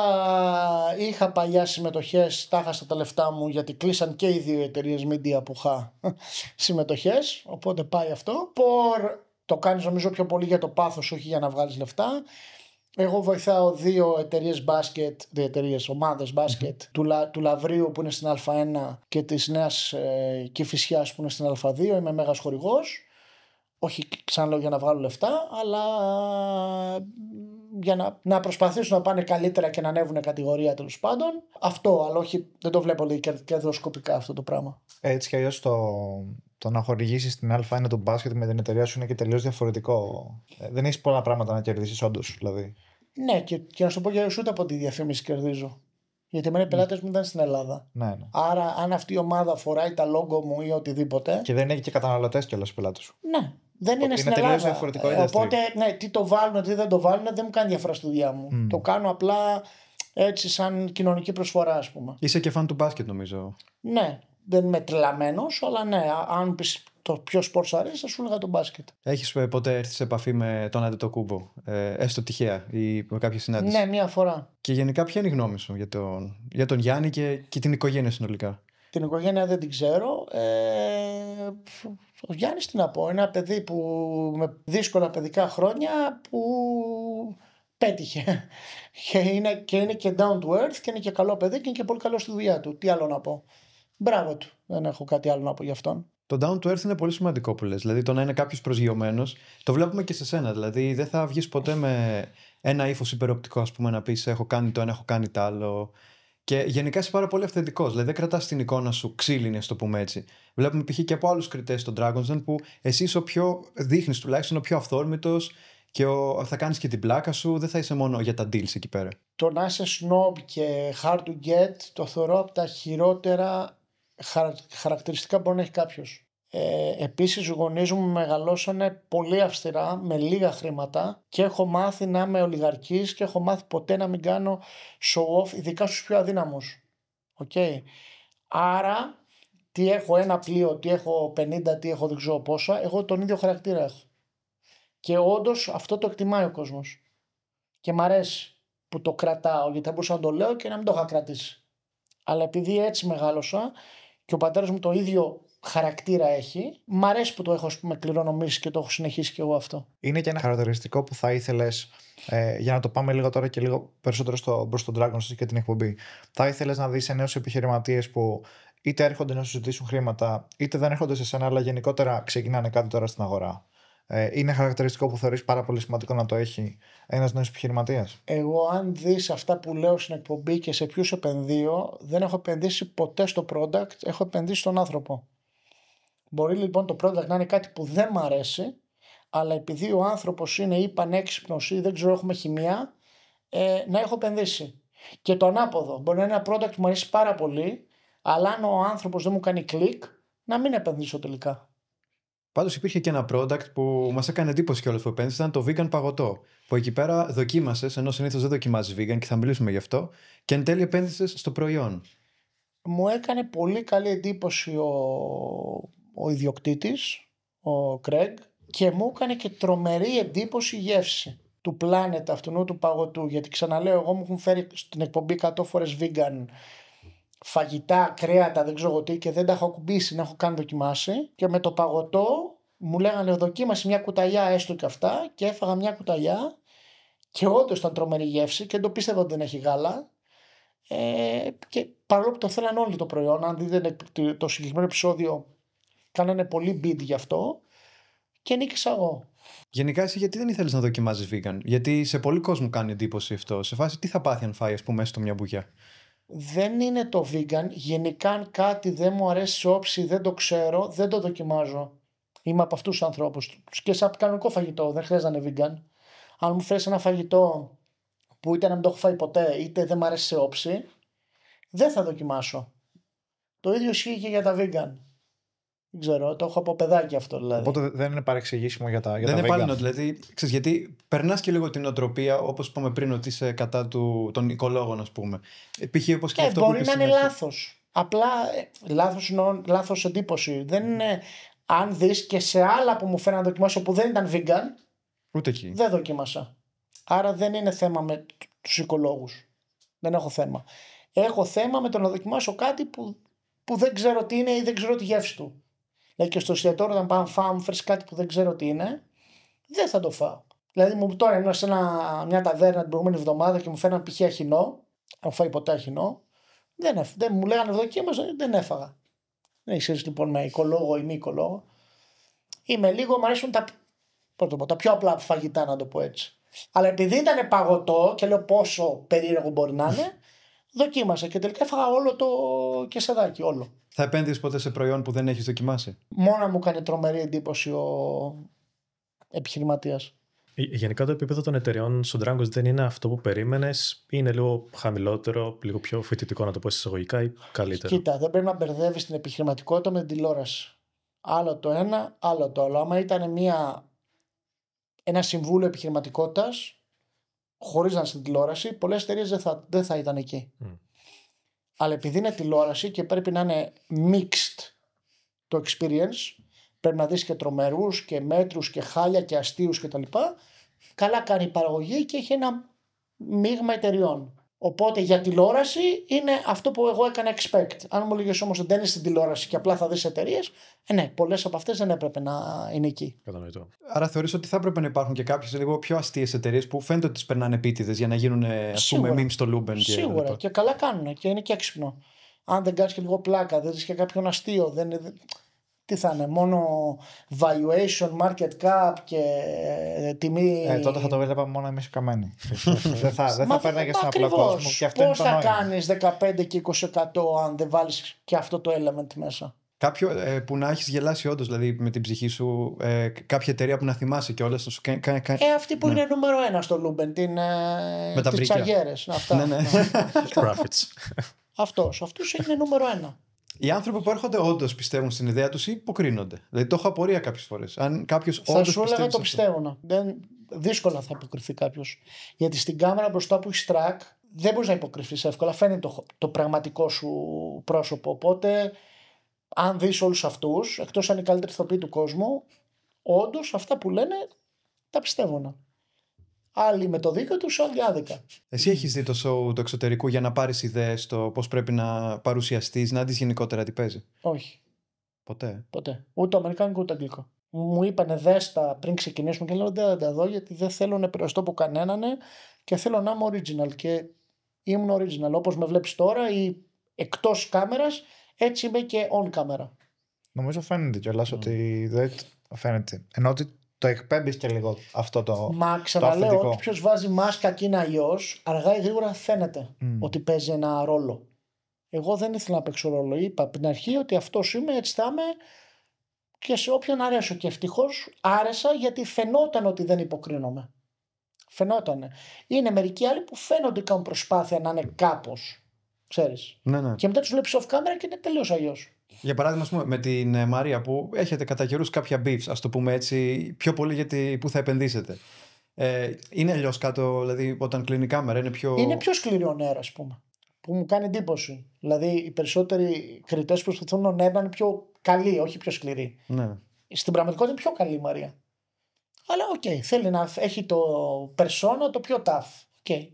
είχα παλιά συμμετοχές, τα είχα τα λεφτά μου γιατί κλείσαν και οι δύο εταιρείες media που είχα συμμετοχές. Οπότε πάει αυτό. Πορ, το κάνεις νομίζω πιο πολύ για το πάθος, όχι για να βγάλεις λεφτά. Εγώ βοηθάω δύο εταιρείες μπάσκετ, δύο εταιρείες ομάδες του, Λα, του Λαβρίου που είναι στην Α1 και της Νέας ε, Κυφυσιά που είναι στην Α2. Είμαι μέγας χορηγός όχι ξανά για να βγάλουν λεφτά, αλλά για να, να προσπαθήσουν να πάνε καλύτερα και να ανέβουν κατηγορία τέλος πάντων. Αυτό, αλλά όχι, δεν το βλέπω λέει, κερδοσκοπικά αυτό το πράγμα. Έτσι κι αλλιώς το, το να χορηγήσεις την Α1 του μπάσκετ με την εταιρεία σου είναι και τελείως διαφορετικό. Ε, δεν έχεις πολλά πράγματα να κερδίσεις, όντως. Δηλαδή. Ναι, και, και να σου πω και ούτε από τη διαφήμιση κερδίζω. Γιατί εμένα οι ναι. πελάτες μου μου ήταν στην Ελλάδα. Ναι, ναι, Άρα, αν αυτή η ομάδα φοράει τα λόγο μου ή οτιδήποτε. Και δεν έχει και καταναλωτές κιόλας οι πελάτες σου. Ναι, δεν είναι, στην Ελλάδα. διαφορετικό ε, Οπότε, ναι, τι το βάλουν, τι δεν το βάλουν, δεν μου κάνει διαφορά στη δουλειά μου. Mm. Το κάνω απλά έτσι, σαν κοινωνική προσφορά, ας πούμε. Είσαι και φαν του μπάσκετ, νομίζω. Ναι, δεν είμαι τρελαμένος, αλλά ναι, αν πεις το πιο σπορ σου αρέσει, θα σου έλεγα τον μπάσκετ. Έχεις ε, ποτέ έρθει σε επαφή με τον Αντετοκούμπο, ε, έστω τυχαία ή με κάποια συνάντηση. Ναι, μία φορά. Και γενικά, ποια είναι η γνώμη σου για τον, για τον Γιάννη και, και την οικογένεια συνολικά. Την οικογένεια δεν την ξέρω. Ε, ο Γιάννης τι να πω, ένα παιδί που με δύσκολα παιδικά χρόνια που πέτυχε και είναι, και είναι και down to earth και είναι και καλό παιδί και είναι και πολύ καλό στη δουλειά του. Τι άλλο να πω. Μπράβο του. Δεν έχω κάτι άλλο να πω γι' αυτόν. Το down to earth είναι πολύ σημαντικό που λες. Δηλαδή το να είναι κάποιος προσγειωμένος. Το βλέπουμε και σε σένα. Δηλαδή δεν θα βγεις ποτέ με ένα ύφος υπεροπτικό, ας πούμε, να πεις Έχω κάνει το ένα, έχω κάνει το άλλο. Και γενικά είσαι πάρα πολύ αυθεντικός. Δηλαδή δεν κρατάς την εικόνα σου ξύλινη, ας το πούμε έτσι. Βλέπουμε π.χ. και από άλλους κριτές των Dragon's Den που εσύ είσαι ο πιο. δείχνεις τουλάχιστον ο πιο αυθόρμητος και ο, θα κάνεις και την πλάκα σου. Δεν θα είσαι μόνο για τα deals εκεί πέρα. Το να είσαι snob και hard to get το θεωρώ από τα χειρότερα χαρακτηριστικά που μπορεί να έχει κάποιος. Ε, επίσης οι γονείς μου μεγαλώσανε πολύ αυστηρά με λίγα χρήματα και έχω μάθει να είμαι ολιγαρκής και έχω μάθει ποτέ να μην κάνω show off ειδικά στους πιο αδύναμους. Okay. Άρα τι έχω ένα πλοίο, τι έχω 50, τι έχω δεν ξέρω πόσα, εγώ τον ίδιο χαρακτήρα έχω. Και όντως αυτό το εκτιμάει ο κόσμος. Και μ' αρέσει που το κρατάω γιατί θα μπορούσα να το λέω και να μην το είχα κρατήσει. Αλλά επειδή έτσι μεγάλωσα και ο πατέρας μου το ίδιο χαρακτήρα έχει. Μ' αρέσει που το έχω πούμε, κληρονομήσει και το έχω συνεχίσει κι εγώ αυτό. Είναι και ένα χαρακτηριστικό που θα ήθελες. Ε, για να το πάμε λίγο τώρα και λίγο περισσότερο στο τον Dragon Dragon και την εκπομπή. Θα ήθελες να δεις νέου επιχειρηματίες που είτε έρχονται να σου ζητήσουν χρήματα, είτε δεν έρχονται σε σένα, αλλά γενικότερα ξεκινάνε κάτι τώρα στην αγορά. Ε, είναι χαρακτηριστικό που θεωρείς πάρα πολύ σημαντικό να το έχει ένας νέος επιχειρηματίας. Εγώ, αν δεις αυτά που λέω στην εκπομπή και σε ποιους επενδύω, δεν έχω επενδύσει ποτέ στο product, έχω επενδύσει στον άνθρωπο. Μπορεί λοιπόν το product να είναι κάτι που δεν μ' αρέσει, αλλά επειδή ο άνθρωπος είναι ή πανέξυπνο ή δεν ξέρω, έχουμε χημεία, ε, να έχω επενδύσει. Και το ανάποδο. Μπορεί να είναι ένα product που μου αρέσει πάρα πολύ, αλλά αν ο άνθρωπος δεν μου κάνει κλικ, να μην επενδύσω τελικά. Πάντως υπήρχε και ένα product που μας έκανε εντύπωση κιόλας που επένδυσε, ήταν το vegan παγωτό. Που εκεί πέρα δοκίμασες, ενώ συνήθως δεν δοκιμάζεις vegan και θα μιλήσουμε γι' αυτό, και εν τέλει επένδυσες στο προϊόν. Μου έκανε πολύ καλή εντύπωση ο ο ιδιοκτήτης, ο Κρέγκ, και μου έκανε και τρομερή εντύπωση γεύση του πλάνετ αυτού του παγωτού. Γιατί ξαναλέω, εγώ μου έχουν φέρει στην εκπομπή 100 φορές vegan φαγητά, κρέατα, δεν ξέρω τι, και δεν τα έχω κουμπίσει να έχω καν δοκιμάσει. Και με το παγωτό μου λέγανε δοκίμασε μια κουταλιά έστω και αυτά, και έφαγα μια κουταλιά. Και όντως ήταν τρομερή γεύση και το πίστευα ότι δεν έχει γάλα. Ε, και παρόλο που το θέλαν όλοι το προϊόν, αν δείτε το συγκεκριμένο επεισόδιο Κάνανε πολύ beat γι' αυτό και νίκησα εγώ. Γενικά, εσύ γιατί δεν ήθελες να δοκιμάζεις vegan, Γιατί σε πολλοί κόσμο κάνει εντύπωση αυτό. Σε φάση τι θα πάθει αν φάει, ας πούμε, στο μια μπουγιά. Δεν είναι το vegan. Γενικά, αν κάτι δεν μου αρέσει σε όψη, δεν το ξέρω, δεν το δοκιμάζω. Είμαι από αυτούς τους ανθρώπους. Και σαν κανονικό φαγητό, δεν χρειάζεται να είναι vegan. Αν μου φέρει ένα φαγητό που είτε να μην το έχω φάει ποτέ, είτε δεν μου αρέσει σε όψη, δεν θα δοκιμάσω. Το ίδιο ισχύει για τα vegan. Δεν ξέρω, το έχω από παιδάκι αυτό δηλαδή. Οπότε δεν είναι παρεξηγήσιμο για τα για Δεν τα είναι πάλι δηλαδή. Ξέρεις, γιατί περνάς και λίγο την οτροπία, όπως πούμε πριν, ότι είσαι κατά του, των οικολόγων, ας πούμε. Ε, π.χ. όπως και ε, αυτό μπορεί να είναι λάθος. Απλά ε, λάθος, λάθος εντύπωση. Δεν είναι, αν δεις και σε άλλα που μου φαίνανε να δοκιμάσω που δεν ήταν vegan, Ούτε εκεί. δεν δοκίμασα. Άρα δεν είναι θέμα με τους οικολόγους. Δεν έχω θέμα. Έχω θέμα με το να δοκιμάσω κάτι που, που δεν ξέρω τι είναι ή δεν ξέρω τη γεύση του. Δηλαδή και στο εστιατόριο όταν πάω να φάω, μου φέρεις κάτι που δεν ξέρω τι είναι, δεν θα το φάω. Δηλαδή μου τώρα ήμουν σε μια ταβέρνα την προηγούμενη εβδομάδα και μου φέρναν π.χ. αχινό, αν φάει ποτέ αχινό, δεν, έφ, δεν μου λέγανε εδώ και δεν έφαγα. Δεν ξέρεις λοιπόν με οικολόγο ή μη οικολόγο. Είμαι λίγο, μου αρέσουν τα, τα πιο απλά φαγητά να το πω έτσι. Αλλά επειδή ήταν παγωτό και λέω πόσο περίεργο μπορεί να είναι, Δοκίμασα και τελικά έφαγα όλο το κεσεδάκι, όλο. Θα επένδυες ποτέ σε προϊόν που δεν έχεις δοκιμάσει. Μόνο μου κάνει τρομερή εντύπωση ο επιχειρηματίας. Ε, γενικά το επίπεδο των εταιρεών στον τράγκο δεν είναι αυτό που περίμενες. Είναι λίγο χαμηλότερο, λίγο πιο φοιτητικό να το πω εισαγωγικά ή καλύτερο. Κοίτα, δεν πρέπει να μπερδεύεις την επιχειρηματικότητα με την τηλεόραση. Άλλο το ένα, άλλο το άλλο. Άμα ήταν ένα συμβούλιο επιχειρηματικότητας, χωρίς να είναι στην τηλεόραση, πολλές εταιρείες δεν θα, δεν θα ήταν εκεί. Mm. Αλλά επειδή είναι τηλεόραση και πρέπει να είναι mixed το experience, πρέπει να δεις και τρομερούς και μέτρους και χάλια και αστείους κτλ. Καλά κάνει η παραγωγή και έχει ένα μείγμα εταιριών. Οπότε για τηλεόραση είναι αυτό που εγώ έκανα expect. Αν μου λέγε όμως δεν είναι στην τηλεόραση και απλά θα δεις εταιρείες, ε, ναι, πολλές από αυτές δεν έπρεπε να είναι εκεί. Κατανοητό. Άρα θεωρείς ότι θα έπρεπε να υπάρχουν και κάποιες λίγο πιο αστείες εταιρείες που φαίνεται ότι τις περνάνε επίτηδες για να γίνουν ε, ας πούμε memes στο Λούμπεν. Και Σίγουρα. Και, και καλά κάνουν και είναι και έξυπνο. Αν δεν κάνεις και λίγο πλάκα, δεν δεις και κάποιον αστείο, δεν, τι θα είναι, μόνο valuation, market cap και ε, τιμή. Ε, τότε θα το βλέπαμε μόνο εμείς καμένοι. δεν θα, δεν θα παίρναγε απλό κόσμο. Και αυτό Πώ θα κάνει 15 και 20% αν δεν βάλεις και αυτό το element μέσα. Κάποιο ε, που να έχεις γελάσει όντως, δηλαδή με την ψυχή σου, ε, κάποια εταιρεία που να θυμάσαι και όλα σου. κάνει... Ε, αυτή που ναι. είναι νούμερο ένα στο Λούμπεν, την. Ε, με τα Αυτά. Αυτό. Ναι, ναι. Αυτός είναι νούμερο ένα. Οι άνθρωποι που έρχονται όντως πιστεύουν στην ιδέα τους ή υποκρίνονται. Δηλαδή το έχω απορία κάποιες φορές. Αν κάποιος όντω. Θα σου έλεγα το πιστεύω. Ναι. Δεν, δύσκολα θα υποκριθεί κάποιος. Γιατί στην κάμερα μπροστά που έχεις track δεν μπορείς να υποκριθείς εύκολα. Φαίνεται το, το πραγματικό σου πρόσωπο. Οπότε, αν δεις όλους αυτούς, εκτός αν είναι η καλύτερη του κόσμου, όντως αυτά που λένε τα πιστεύω. Ναι. Άλλοι με το δίκιο τους, άλλοι άδικα. Εσύ έχεις δει το σοου του εξωτερικού για να πάρεις ιδέες στο πώς πρέπει να παρουσιαστείς, να δεις γενικότερα τι παίζει. Όχι. Ποτέ. Ποτέ. Ούτε αμερικάνικο ούτε αγγλικό. Μου είπανε δέστα πριν ξεκινήσουμε και λέω δεν τα δω γιατί δεν θέλω να επηρεαστώ από κανέναν και θέλω να είμαι original. Και ήμουν original. Όπως με βλέπεις τώρα ή εκτός κάμερας, έτσι είμαι και on camera. Νομίζω φαίνεται κιόλας ναι. ότι δεν. Φαίνεται. Ενώ το εκπέμπεις και λίγο αυτό το. Μα ξαναλέω ότι ποιο βάζει μάσκα και είναι αλλιώς, αργά ή γρήγορα φαίνεται mm. ότι παίζει ένα ρόλο. Εγώ δεν ήθελα να παίξω ρόλο. Είπα από την αρχή ότι αυτός είμαι, έτσι θα είμαι και σε όποιον αρέσω. Και ευτυχώς άρεσα γιατί φαινόταν ότι δεν υποκρίνομαι. Φαινόταν. Είναι μερικοί άλλοι που φαίνονται κάνουν προσπάθεια να είναι κάπως. Ξέρεις. Ναι, ναι. Και μετά τους βλέπεις off camera και είναι τελείως αλλιώς. Για παράδειγμα, πούμε, με την ε, Μαρία που έχετε κατά καιρούς κάποια beefs, ας το πούμε έτσι, πιο πολύ γιατί πού θα επενδύσετε. Ε, είναι αλλιώς κάτω, δηλαδή όταν κλείνει η κάμερα, είναι πιο. Είναι πιο σκληρή ο νερό, ας πούμε. Που μου κάνει εντύπωση. Δηλαδή οι περισσότεροι κριτές προσπαθούν ο νερό να είναι πιο καλή, όχι πιο σκληρή. Ναι. Στην πραγματικότητα είναι πιο καλή η Μαρία. Αλλά οκ, θέλει να έχει το περσόνα το πιο tough. Okay,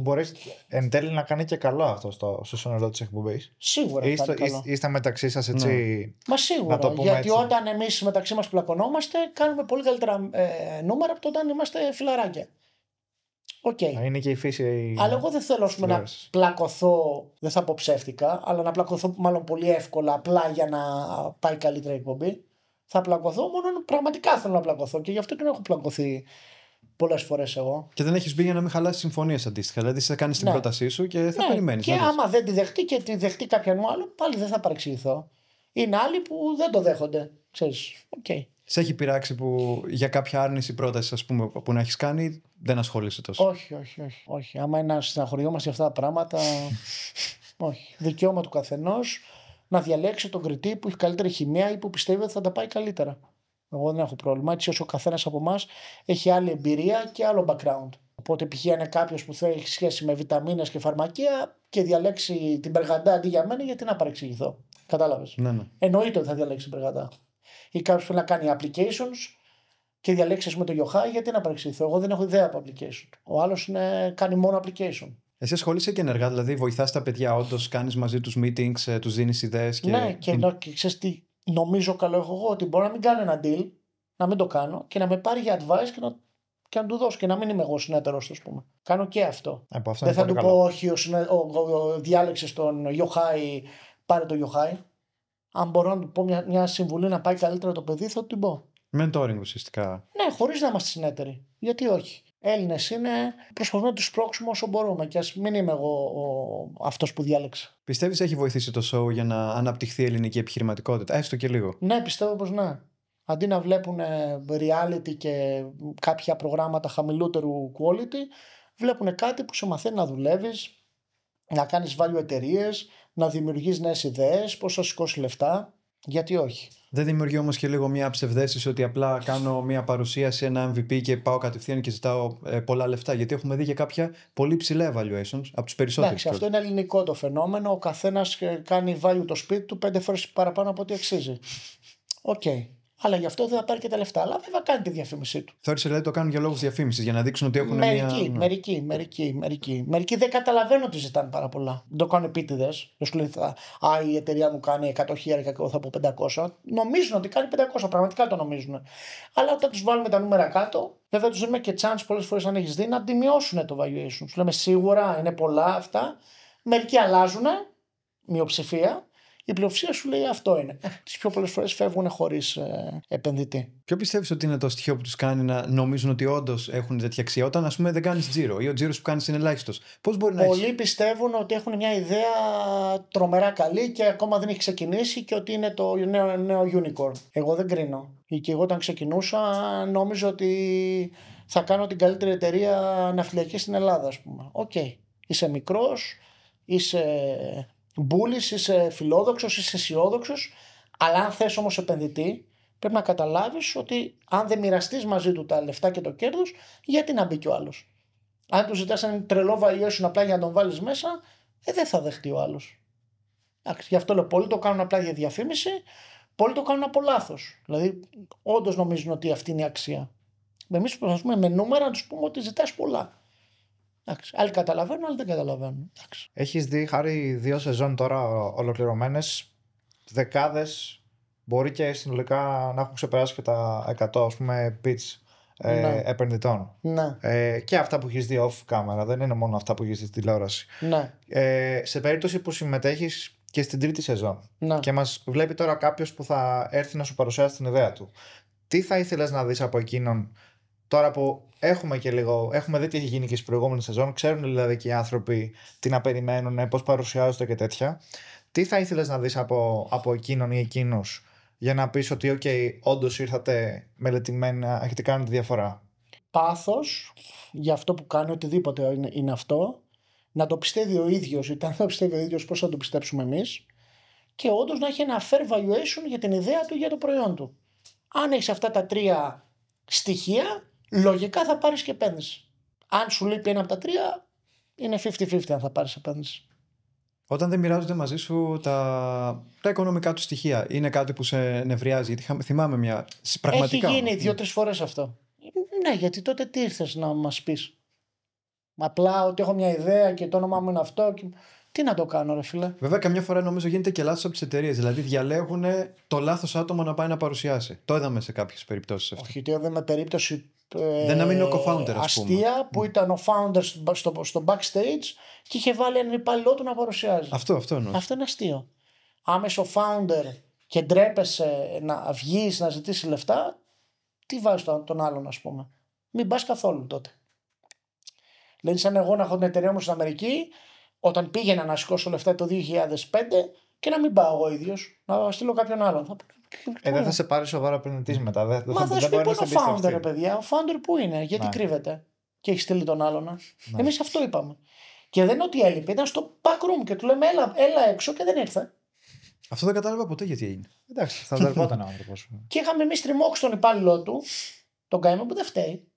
που μπορείς εν τέλει να κάνει και καλό αυτό στο, στο σύνολο της εκπομπής. Σίγουρα. Είστε καλό. ή, μεταξύ σας, ναι. έτσι. Ναι. Μα σίγουρα. Να το πούμε γιατί έτσι. όταν εμείς μεταξύ μας πλακωνόμαστε, κάνουμε πολύ καλύτερα ε, νούμερα από το όταν είμαστε φιλαράκια. Okay. Είναι και η φύση. Αλλά εγώ δεν θέλω πούμε, να πλακωθώ, δεν θα πω ψεύτικα, αλλά να πλακωθώ μάλλον πολύ εύκολα απλά για να πάει καλύτερα η εκπομπή. Θα πλακωθώ μόνο πραγματικά θέλω να πλακωθώ και γι' αυτό και να έχω πλακωθεί πολλές φορές εγώ. Και δεν έχεις μπει για να μην χαλάσεις συμφωνίες αντίστοιχα. Δηλαδή, θα κάνει ναι. την πρότασή σου και θα ναι. περιμένεις. Και άμα δεν τη δεχτεί και τη δεχτεί κάποιον άλλο, πάλι δεν θα παρεξηγηθώ. Είναι άλλοι που δεν το δέχονται. Ξέρεις. Okay. Σε έχει πειράξει που για κάποια άρνηση πρότασης ας πούμε, που να έχεις κάνει δεν ασχολείσαι τόσο. Όχι, όχι, όχι. όχι. Άμα είναι να στεναχωριόμαστε αυτά τα πράγματα. όχι. Δικαίωμα του καθενός να διαλέξει τον κριτή που έχει καλύτερη χημεία ή που πιστεύει ότι θα τα πάει καλύτερα. Εγώ δεν έχω πρόβλημα. Έτσι, όσο ο καθένας από εμάς έχει άλλη εμπειρία και άλλο background. Οπότε, π.χ. αν κάποιος που θέλει έχει σχέση με βιταμίνες και φαρμακεία και διαλέξει την περγαντά αντί για μένα, γιατί να παρεξηγηθώ. Κατάλαβες. Ναι, ναι. Εννοείται ότι θα διαλέξει την περγαντά. Ή κάποιος θέλει να κάνει applications και διαλέξεις με το Ιωχάη γιατί να παρεξηγηθώ. Εγώ δεν έχω ιδέα από application. Ο άλλος κάνει μόνο application. Εσύ ασχολείσαι και ενεργά, δηλαδή βοηθάς τα παιδιά, όντως κάνεις μαζί τους meetings, ε, τους δίνεις ιδέες. Και... Ναι, και, ενώ, και τι, νομίζω καλό έχω εγώ ότι μπορώ να μην κάνω ένα deal, να μην το κάνω και να με πάρει για advice και να, και να του δώσω και να μην είμαι εγώ συνέτερος, ας πούμε. Κάνω και αυτό. Ε, Δεν θα του πω, όχι, ο, συνε... διάλεξες τον Ιωχάη, πάρε τον Ιωχάη. Αν μπορώ να του πω μια, συμβουλή να πάει καλύτερα το παιδί, θα του την πω. Mentoring ουσιαστικά. Ναι, χωρίς να είμαστε συνέτεροι. Γιατί όχι. Έλληνες είναι, προσπαθούμε να τους πρόξουμε όσο μπορούμε. Και ας μην είμαι εγώ αυτός που διάλεξα. Πιστεύεις έχει βοηθήσει το show για να αναπτυχθεί η ελληνική επιχειρηματικότητα, έστω και λίγο. Ναι, πιστεύω πως ναι. Αντί να βλέπουν ε, reality και κάποια προγράμματα χαμηλότερου quality, βλέπουν κάτι που σε μαθαίνει να δουλεύεις, να κάνεις value εταιρείες, να δημιουργείς νέες ιδέες, πώς θα σηκώσει λεφτά. Γιατί όχι. Δεν δημιουργεί όμως και λίγο μια ψευδέστηση ότι απλά κάνω μια παρουσίαση, ένα MVP και πάω κατευθείαν και ζητάω ε, πολλά λεφτά. Γιατί έχουμε δει και κάποια πολύ ψηλά evaluations από τους περισσότερους. Εντάξει, αυτό είναι ελληνικό το φαινόμενο. Ο καθένας ε, κάνει value το σπίτι του πέντε φορές παραπάνω από ό,τι αξίζει. Οκ. Okay αλλά γι' αυτό δεν θα πάρει και τα λεφτά. Αλλά βέβαια κάνει τη διαφήμιση του. Θεώρησε δηλαδή το κάνουν για λόγους διαφήμισης, για να δείξουν ότι έχουν μερικοί, μια. Μερικοί, μερικοί, μερικοί. Μερικοί δεν καταλαβαίνουν ότι ζητάνε πάρα πολλά. Δεν το κάνουν επίτηδες. Δεν σου λέει, θα, Α, η εταιρεία μου κάνει 100 χιλιάρικα και εγώ θα πω 500. Νομίζουν ότι κάνει 500, πραγματικά το νομίζουν. Αλλά όταν τους βάλουμε τα νούμερα κάτω, βέβαια του λέμε και chance πολλές φορές, αν έχεις δει, να αντιμειώσουν το valuation. Του λέμε σίγουρα είναι πολλά αυτά. Μερικοί αλλάζουν, μειοψηφία, η πλειοψηφία σου λέει αυτό είναι. Τις πιο πολλές φορές φεύγουν χωρίς ε, επενδυτή. Ποιο πιστεύεις ότι είναι το στοιχείο που τους κάνει να νομίζουν ότι όντως έχουν τέτοια αξία, όταν ας πούμε δεν κάνεις τζίρο ή ο τζίρος που κάνεις είναι ελάχιστος. Πώς μπορεί να Πολλοί πιστεύουν ότι έχουν μια ιδέα τρομερά καλή και ακόμα δεν έχει ξεκινήσει και ότι είναι το νέο, νέο unicorn. Εγώ δεν κρίνω. Και εγώ όταν ξεκινούσα νόμιζα ότι θα κάνω την καλύτερη εταιρεία ναυτιλιακή στην Ελλάδα, ας πούμε. Οκ. Okay. Είσαι μικρός, είσαι Μπούλης, είσαι φιλόδοξος, είσαι αισιόδοξος, αλλά αν θες όμως επενδυτή, πρέπει να καταλάβεις ότι αν δεν μοιραστείς μαζί του τα λεφτά και το κέρδος, γιατί να μπει κι ο άλλος. Αν του ζητάς ένα τρελό σου απλά για να τον βάλεις μέσα, ε, δεν θα δεχτεί ο άλλος. Γι' αυτό λέω: Πολλοί το κάνουν απλά για διαφήμιση, πολλοί το κάνουν από λάθος. Δηλαδή, όντως νομίζουν ότι αυτή είναι η αξία. Εμείς προσπαθούμε με νούμερα να τους πούμε ότι ζητάς πολλά. Εντάξει, άλλοι καταλαβαίνουν, άλλοι δεν καταλαβαίνουν. Έχεις δει χάρη δύο σεζόν τώρα ολοκληρωμένες, δεκάδες, μπορεί και συνολικά να έχουν ξεπεράσει και τα 100 ας πούμε pitch ε, ναι. επενδυτών. Ναι. Ε, και αυτά που έχεις δει off camera, δεν είναι μόνο αυτά που έχεις δει στη τηλεόραση. Ναι. Ε, σε περίπτωση που συμμετέχεις και στην τρίτη σεζόν ναι. και μας βλέπει τώρα κάποιος που θα έρθει να σου παρουσιάσει την ιδέα του, τι θα ήθελες να δεις από εκείνον τώρα που έχουμε και λίγο, έχουμε δει τι έχει γίνει και στι προηγούμενε σεζόν, ξέρουν δηλαδή και οι άνθρωποι τι να περιμένουν, ε, πώς παρουσιάζονται και τέτοια. Τι θα ήθελες να δεις από, από εκείνον ή εκείνους για να πεις ότι, OK, όντως ήρθατε μελετημένα, έχετε κάνει τη διαφορά. Πάθος για αυτό που κάνει, οτιδήποτε είναι, αυτό. Να το πιστεύει ο ίδιος, γιατί αν το πιστεύει ο ίδιος, πώς θα το πιστέψουμε εμείς. Και όντως να έχει ένα fair valuation για την ιδέα του για το προϊόν του. Αν έχεις αυτά τα τρία στοιχεία, λογικά θα πάρεις και επένδυση. Αν σου λείπει ένα από τα τρία, είναι 50-50 αν θα πάρεις επένδυση. Όταν δεν μοιράζονται μαζί σου τα, τα οικονομικά τους στοιχεία, είναι κάτι που σε νευριάζει. Γιατί θυμάμαι μια. Πραγματικά. Έχει γίνει δύο-τρει φορές αυτό. Ναι, γιατί τότε τι ήρθες να μας πεις. Απλά ότι έχω μια ιδέα και το όνομά μου είναι αυτό. Και... Τι να το κάνω, ρε φίλε. Βέβαια, καμιά φορά νομίζω γίνεται και λάθος από τις εταιρείες. Δηλαδή, διαλέγουν το λάθος άτομο να πάει να παρουσιάσει. Το είδαμε σε κάποιες περιπτώσεις αυτό. Όχι, το είδαμε περίπτωση ε, Δεν είναι ο co-founder, πούμε. Αστεία που ναι. ήταν ο founder στο, στο backstage και είχε βάλει έναν υπαλληλό του να παρουσιάζει. Αυτό, αυτό Αυτό είναι αστείο. Άμεσο founder και ντρέπεσαι να βγεις να ζητήσεις λεφτά, τι βάζεις τον, άλλον, ας πούμε. Μην πας καθόλου τότε. Δηλαδή, σαν εγώ να έχω την εταιρεία μου στην Αμερική, όταν πήγαινα να σηκώσω λεφτά το 2005 και να μην πάω εγώ ίδιος, να στείλω κάποιον άλλον. Θα πούνε ε, δεν θα σε πάρει σοβαρά πριν μετά. Δεν, Μα θα, σου πει ο founder, ρε παιδιά. Ο founder πού είναι, γιατί κρύβεται. Και έχεις στείλει τον άλλον. να Εμείς αυτό είπαμε. Και δεν είναι ότι έλειπε, ήταν στο back room και του λέμε έλα, έλα έξω και δεν ήρθε. Αυτό δεν κατάλαβα ποτέ γιατί έγινε. Εντάξει, θα δερμόταν ο άνθρωπος. και είχαμε εμείς τριμώξει τον υπάλληλό του, τον Καημό που δεν φταίει.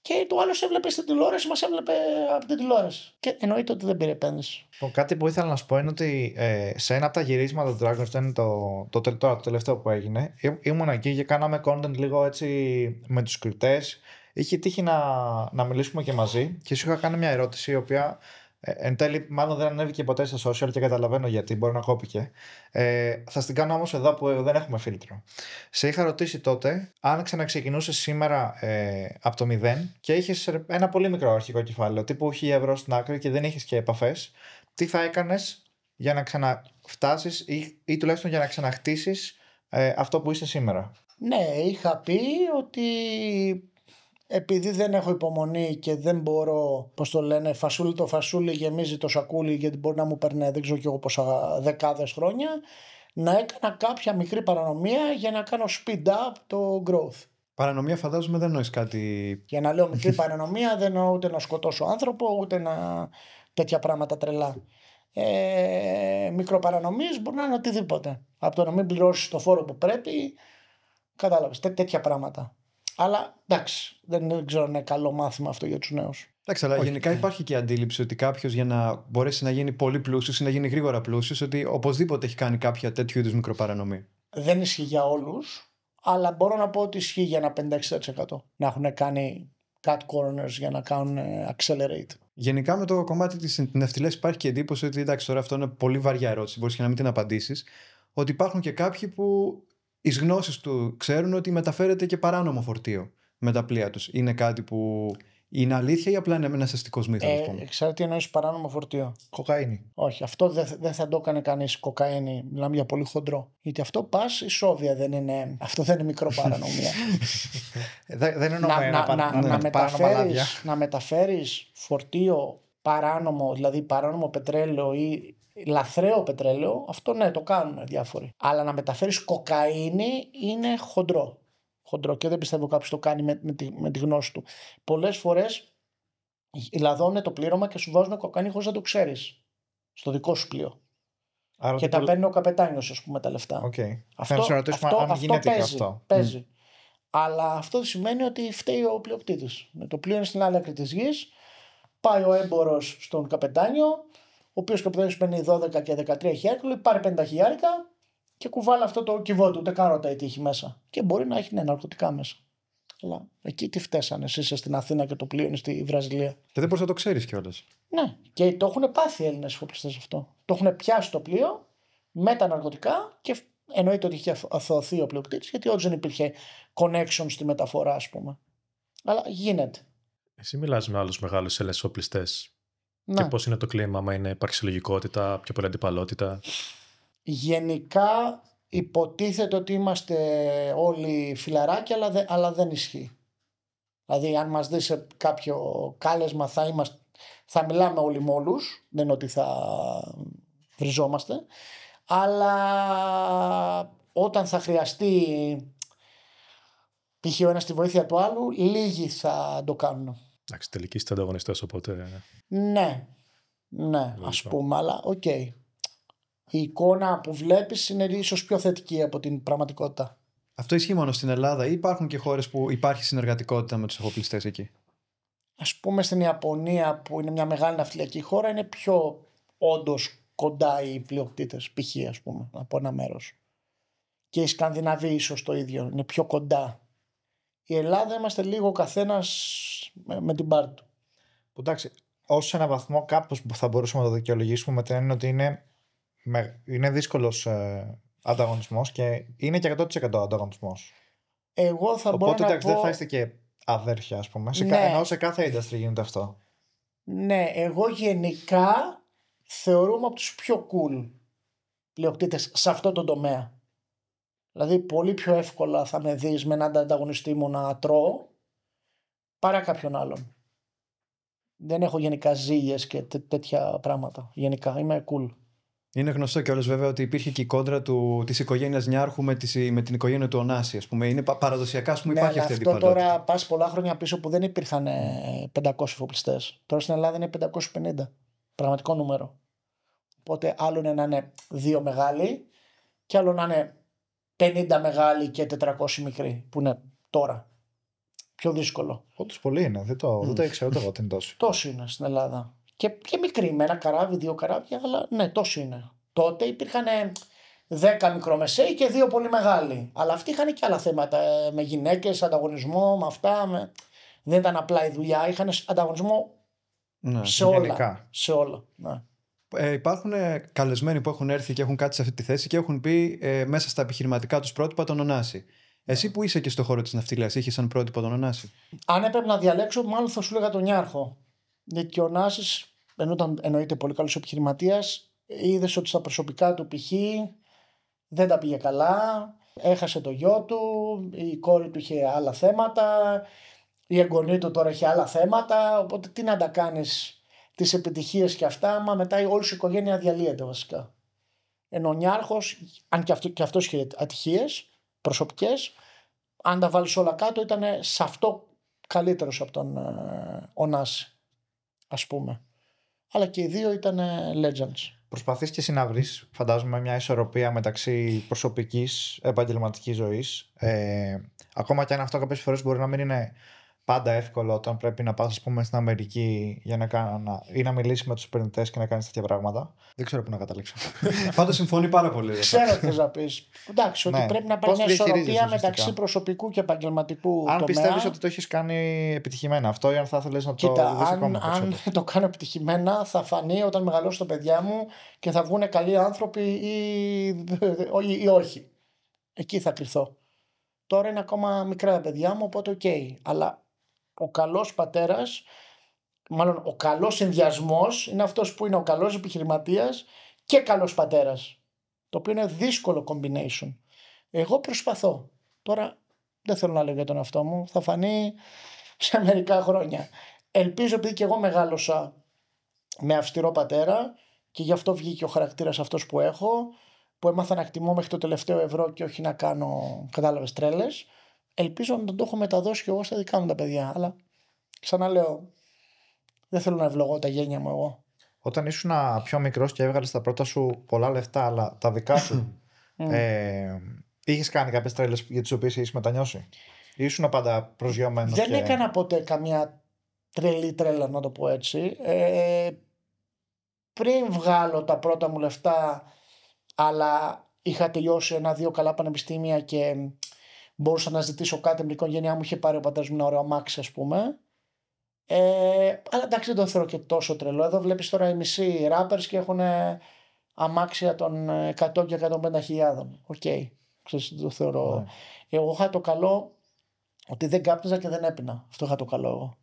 Και το άλλος έβλεπε στην τηλεόραση, μας έβλεπε από την τηλεόραση. Και εννοείται ότι δεν πήρε επένδυση. κάτι που ήθελα να σου πω είναι ότι ε, σε ένα από τα γυρίσματα του Dragon's το, το, το, το τελευταίο που έγινε, ήμουν εκεί και κάναμε content λίγο έτσι με τους κριτές. Είχε τύχει να, να μιλήσουμε και μαζί και σου είχα κάνει μια ερώτηση η οποία ε, εν τέλει, μάλλον δεν ανέβηκε ποτέ στα social και καταλαβαίνω γιατί, μπορεί να κόπηκε. Ε, θα στην κάνω όμως εδώ που δεν έχουμε φίλτρο. Σε είχα ρωτήσει τότε αν ξαναξεκινούσες σήμερα ε, από το μηδέν και είχες ένα πολύ μικρό αρχικό κεφάλαιο, τύπου 1000 ευρώ στην άκρη και δεν είχες και επαφές, τι θα έκανες για να ξαναφτάσεις ή, τουλάχιστον για να ξαναχτίσεις ε, αυτό που είσαι σήμερα. Ναι, είχα πει ότι επειδή δεν έχω υπομονή και δεν μπορώ, πώς το λένε, φασούλη το φασούλι γεμίζει το σακούλι, γιατί μπορεί να μου περνάει δεν ξέρω κι εγώ πόσα δεκάδες χρόνια, να έκανα κάποια μικρή παρανομία για να κάνω speed up το growth. Παρανομία φαντάζομαι δεν εννοείς κάτι... Για να λέω μικρή παρανομία δεν εννοώ ούτε να σκοτώσω άνθρωπο ούτε να τέτοια πράγματα τρελά. Ε, μικροπαρανομίες μπορεί να είναι οτιδήποτε. Από το να μην πληρώσεις το φόρο που πρέπει, κατάλαβες. τέ, τέτοια πράγματα. Αλλά εντάξει, δεν ξέρω αν είναι καλό μάθημα αυτό για τους νέους. Εντάξει, αλλά γενικά υπάρχει και η αντίληψη ότι κάποιος για να μπορέσει να γίνει πολύ πλούσιος ή να γίνει γρήγορα πλούσιος, ότι οπωσδήποτε έχει κάνει κάποια τέτοιου είδους μικροπαρανομή. Δεν ισχύει για όλους, αλλά μπορώ να πω ότι ισχύει για ένα 50-60% να έχουν κάνει cut corners για να κάνουν ε, accelerate. Γενικά με το κομμάτι της ναυτιλία υπάρχει και εντύπωση ότι εντάξει, τώρα αυτό είναι πολύ βαριά ερώτηση, μπορείς και να μην την απαντήσεις. Ότι υπάρχουν και κάποιοι που οι γνώσεις του ξέρουν ότι μεταφέρεται και παράνομο φορτίο με τα πλοία τους. Είναι κάτι που είναι αλήθεια ή απλά είναι ένας αστικός μύθος, ε, Ξέρετε Ξέρω τι εννοείς παράνομο φορτίο. Κοκαίνη. Όχι, αυτό δεν θα το έκανε κανείς κοκαίνη. Μιλάμε για πολύ χοντρό. Γιατί αυτό πας ισόβια δεν είναι. Αυτό δεν είναι μικρό παρανομία. Ε, δεν είναι να, να, να, να, φορτίο παράνομο, δηλαδή παράνομο πετρέλαιο ή λαθρέο πετρέλαιο, αυτό ναι, το κάνουν διάφοροι. Αλλά να μεταφέρεις κοκαίνη είναι χοντρό. Χοντρό και δεν πιστεύω κάποιος το κάνει με, με, τη, με τη γνώση του. Πολλές φορές λαδώνουν το πλήρωμα και σου βάζουν κοκαίνη χωρίς να το ξέρεις. Στο δικό σου πλοίο. και τα παίρνει ο καπετάνιος, ας πούμε, τα λεφτά. Okay. Αυτό, θα σου αυτό, αν αυτό παίζει, αυτό. Παίζει. Αλλά αυτό σημαίνει ότι φταίει ο πλειοκτήτης. Το πλοίο είναι στην άλλη άκρη της γης. Πάει ο έμπορος στον καπετάνιο, ο οποίο καπιτάνιο παίρνει 12 και 13 χιλιάρικα, λέει πάρε 50 χιλιάρικα και κουβάλει αυτό το κυβό του. Ούτε καν ρωτάει τι έχει μέσα. Και μπορεί να έχει ναι, ναρκωτικά μέσα. Αλλά εκεί τι φταίσανε, εσύ είσαι στην Αθήνα και το πλοίο είναι στη Βραζιλία. Και δεν μπορείς να το ξέρεις κιόλας. Ναι, και το έχουν πάθει οι Έλληνες εφοπλιστές αυτό. Το έχουν πιάσει το πλοίο με τα ναρκωτικά και εννοείται ότι είχε αθωωωθεί ο πλοκτήτη γιατί όντως δεν υπήρχε connection στη μεταφορά, ας πούμε. Αλλά γίνεται. Εσύ μιλάς με άλλους μεγάλους Έλληνες και ναι. πώς είναι το κλίμα, άμα είναι συλλογικότητα, πιο πολλή αντιπαλότητα. Γενικά υποτίθεται ότι είμαστε όλοι φιλαράκια, αλλά, αλλά δεν ισχύει. Δηλαδή αν μας δεις σε κάποιο κάλεσμα θα, είμαστε, θα μιλάμε όλοι με δεν είναι ότι θα βριζόμαστε, αλλά όταν θα χρειαστεί π.χ. ο ένας τη βοήθεια του άλλου, λίγοι θα το κάνουν. Εντάξει, τελική είστε ανταγωνιστές, οπότε. Ε. Ναι, ναι, ας πούμε, αλλά οκ. Η εικόνα που βλέπεις είναι ίσως πιο θετική από την πραγματικότητα. Αυτό ισχύει μόνο στην Ελλάδα ή υπάρχουν και χώρες που υπάρχει συνεργατικότητα με τους εφοπλιστέ εκεί. Ας πούμε στην Ιαπωνία, που είναι μια μεγάλη ναυτιλιακή χώρα, είναι πιο όντως κοντά οι πλειοκτήτες, π.χ. ας πούμε, από ένα μέρος. Και οι Σκανδιναβοί ίσως το ίδιο, είναι πιο κοντά η Ελλάδα είμαστε λίγο καθένας με, με, την πάρτη του. Εντάξει, ως ένα βαθμό κάπως θα μπορούσαμε να το δικαιολογήσουμε με την έννοια ότι είναι, είναι δύσκολος ε, ανταγωνισμός και είναι και 100% ανταγωνισμός. Εγώ θα Οπότε, μπορώ εντάξει, να πω... δεν θα είστε και αδέρφια, ας πούμε. Σε ναι. σε κάθε industry γίνεται αυτό. Ναι, εγώ γενικά θεωρούμε από τους πιο cool πλειοκτήτες σε αυτό το τομέα. Δηλαδή πολύ πιο εύκολα θα με δεις με έναν ανταγωνιστή μου να τρώω παρά κάποιον άλλον. Δεν έχω γενικά ζήγες και τέ, τέτοια πράγματα. Γενικά είμαι cool. Είναι γνωστό κιόλας βέβαια ότι υπήρχε και η κόντρα της οικογένειας Νιάρχου με, τις, με την οικογένεια του Ωνάση. Ας πούμε. Είναι παραδοσιακά, ας πούμε, ναι, υπάρχει αυτή η αντιπαλότητα. Τώρα πας πολλά χρόνια πίσω που δεν υπήρχαν 500 ε, εφοπλιστέ. Τώρα στην Ελλάδα είναι 550. Πραγματικό νούμερο. Οπότε άλλο είναι να είναι δύο μεγάλοι και άλλο να είναι 50 μεγάλοι και 400 μικροί που είναι τώρα. Πιο δύσκολο. Όντως πολύ είναι. Δεν το, το ήξερα ούτε εγώ είναι τόσο. είναι στην Ελλάδα. Και, και μικροί με ένα καράβι, δύο καράβια, αλλά ναι, τόσο είναι. Τότε υπήρχαν 10 μικρομεσαίοι και δύο πολύ μεγάλοι. Αλλά αυτοί είχαν και άλλα θέματα. Ε, με γυναίκες, ανταγωνισμό, με αυτά. Δεν ήταν απλά η δουλειά, είχαν ανταγωνισμό ναι, σε, όλα, σε όλα. Ναι. Ε, υπάρχουν ε, καλεσμένοι που έχουν έρθει και έχουν κάτσει σε αυτή τη θέση και έχουν πει ε, μέσα στα επιχειρηματικά τους πρότυπα τον Ονάση. Εσύ που είσαι και στο χώρο της ναυτιλίας, είχες σαν πρότυπο τον Ονάση. Αν έπρεπε να διαλέξω, μάλλον θα σου έλεγα τον Νιάρχο. Γιατί ο Ονάση, ενώ ήταν εννοείται πολύ καλός επιχειρηματίας, είδες ότι στα προσωπικά του π.χ. δεν τα πήγε καλά. Έχασε το γιο του, η κόρη του είχε άλλα θέματα, η εγγονή του τώρα είχε άλλα θέματα. Οπότε τι να τα κάνεις τις επιτυχίες και αυτά, μα μετά η όλη η οικογένεια διαλύεται βασικά. Ενώ ο Νιάρχος, αν και, αυτό, και είχε ατυχίες προσωπικές, αν τα βάλεις όλα κάτω, ήταν σε αυτό καλύτερος από τον ε, ας ας πούμε. Αλλά και οι δύο ήταν ε, legends. Προσπαθείς και εσύ να βρεις, φαντάζομαι, μια ισορροπία μεταξύ προσωπικής επαγγελματικής ζωής. Ε, ακόμα και αν αυτό κάποιες φορές μπορεί να μην είναι πάντα εύκολο όταν πρέπει να πας ας πούμε, στην Αμερική για να κάνω, ή να μιλήσεις με τους περνητέ και να κάνεις τέτοια πράγματα. Δεν ξέρω πού να καταλήξω. Φάντα συμφωνεί πάρα πολύ. Ξέρω τι θα πεις. Εντάξει, ότι ναι. πρέπει να πάρει μια ισορροπία μεταξύ προσωπικού και επαγγελματικού. Αν πιστεύεις ότι το έχεις κάνει επιτυχημένα αυτό, ή αν θα ήθελες να το κάνει. αν, αν το κάνω επιτυχημένα, θα φανεί όταν μεγαλώσω τα παιδιά μου και θα βγουν καλοί άνθρωποι ή, ή, ή όχι. Εκεί θα κρυθώ. Τώρα είναι ακόμα μικρά τα παιδιά μου, οπότε οκ. Αλλά ο καλός πατέρας, μάλλον ο καλός συνδυασμός είναι αυτός που είναι ο καλός επιχειρηματίας και καλός πατέρας. Το οποίο είναι δύσκολο combination. Εγώ προσπαθώ. Τώρα δεν θέλω να λέω για τον αυτό μου, θα φανεί σε μερικά χρόνια. Ελπίζω επειδή και εγώ μεγάλωσα με αυστηρό πατέρα και γι' αυτό βγήκε ο χαρακτήρας αυτός που έχω, που έμαθα να εκτιμώ μέχρι το τελευταίο ευρώ και όχι να κάνω, κατάλαβες, τρέλες. Ελπίζω να τον το έχω μεταδώσει και εγώ στα δικά μου τα παιδιά. Αλλά ξαναλέω, δεν θέλω να ευλογώ τα γένια μου εγώ. Όταν ήσουν πιο μικρός και έβγαλες τα πρώτα σου πολλά λεφτά, αλλά τα δικά σου. Ναι. ε, Είχες κάνει κάποιες τρέλες για τις οποίες έχει μετανιώσει. Ήσουν πάντα προσγειωμένος. Δεν έκανα ποτέ καμιά τρελή τρέλα, να το πω έτσι. Ε, πριν βγάλω τα πρώτα μου λεφτά, αλλά είχα τελειώσει ένα-δύο καλά πανεπιστήμια και μπορούσα να ζητήσω κάτι από την οικογένειά μου, είχε πάρει ο πατέρας μου ένα ωραίο αμάξι, ας πούμε. Ε, αλλά εντάξει, δεν το θεωρώ και τόσο τρελό. Εδώ βλέπεις τώρα οι μισοί rappers και έχουν αμάξια των 100 ε, και 150 χιλιάδων. Οκ. Okay. δεν το θεωρώ. Ναι. Εγώ είχα το καλό ότι δεν κάπνιζα και δεν έπινα. Αυτό είχα το καλό εγώ.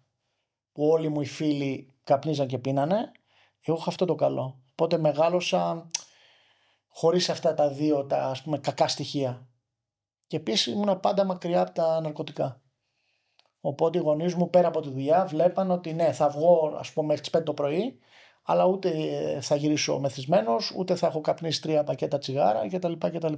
Που όλοι μου οι φίλοι καπνίζαν και πίνανε. Εγώ είχα αυτό το καλό. Οπότε μεγάλωσα χωρίς αυτά τα δύο τα ας πούμε, κακά στοιχεία. Και επίσης ήμουν πάντα μακριά από τα ναρκωτικά. Οπότε οι γονείς μου πέρα από τη δουλειά βλέπαν ότι ναι, θα βγω ας πούμε μέχρι τις 5 το πρωί, αλλά ούτε ε, θα γυρίσω μεθυσμένος, ούτε θα έχω καπνίσει τρία πακέτα τσιγάρα κτλ. κτλ.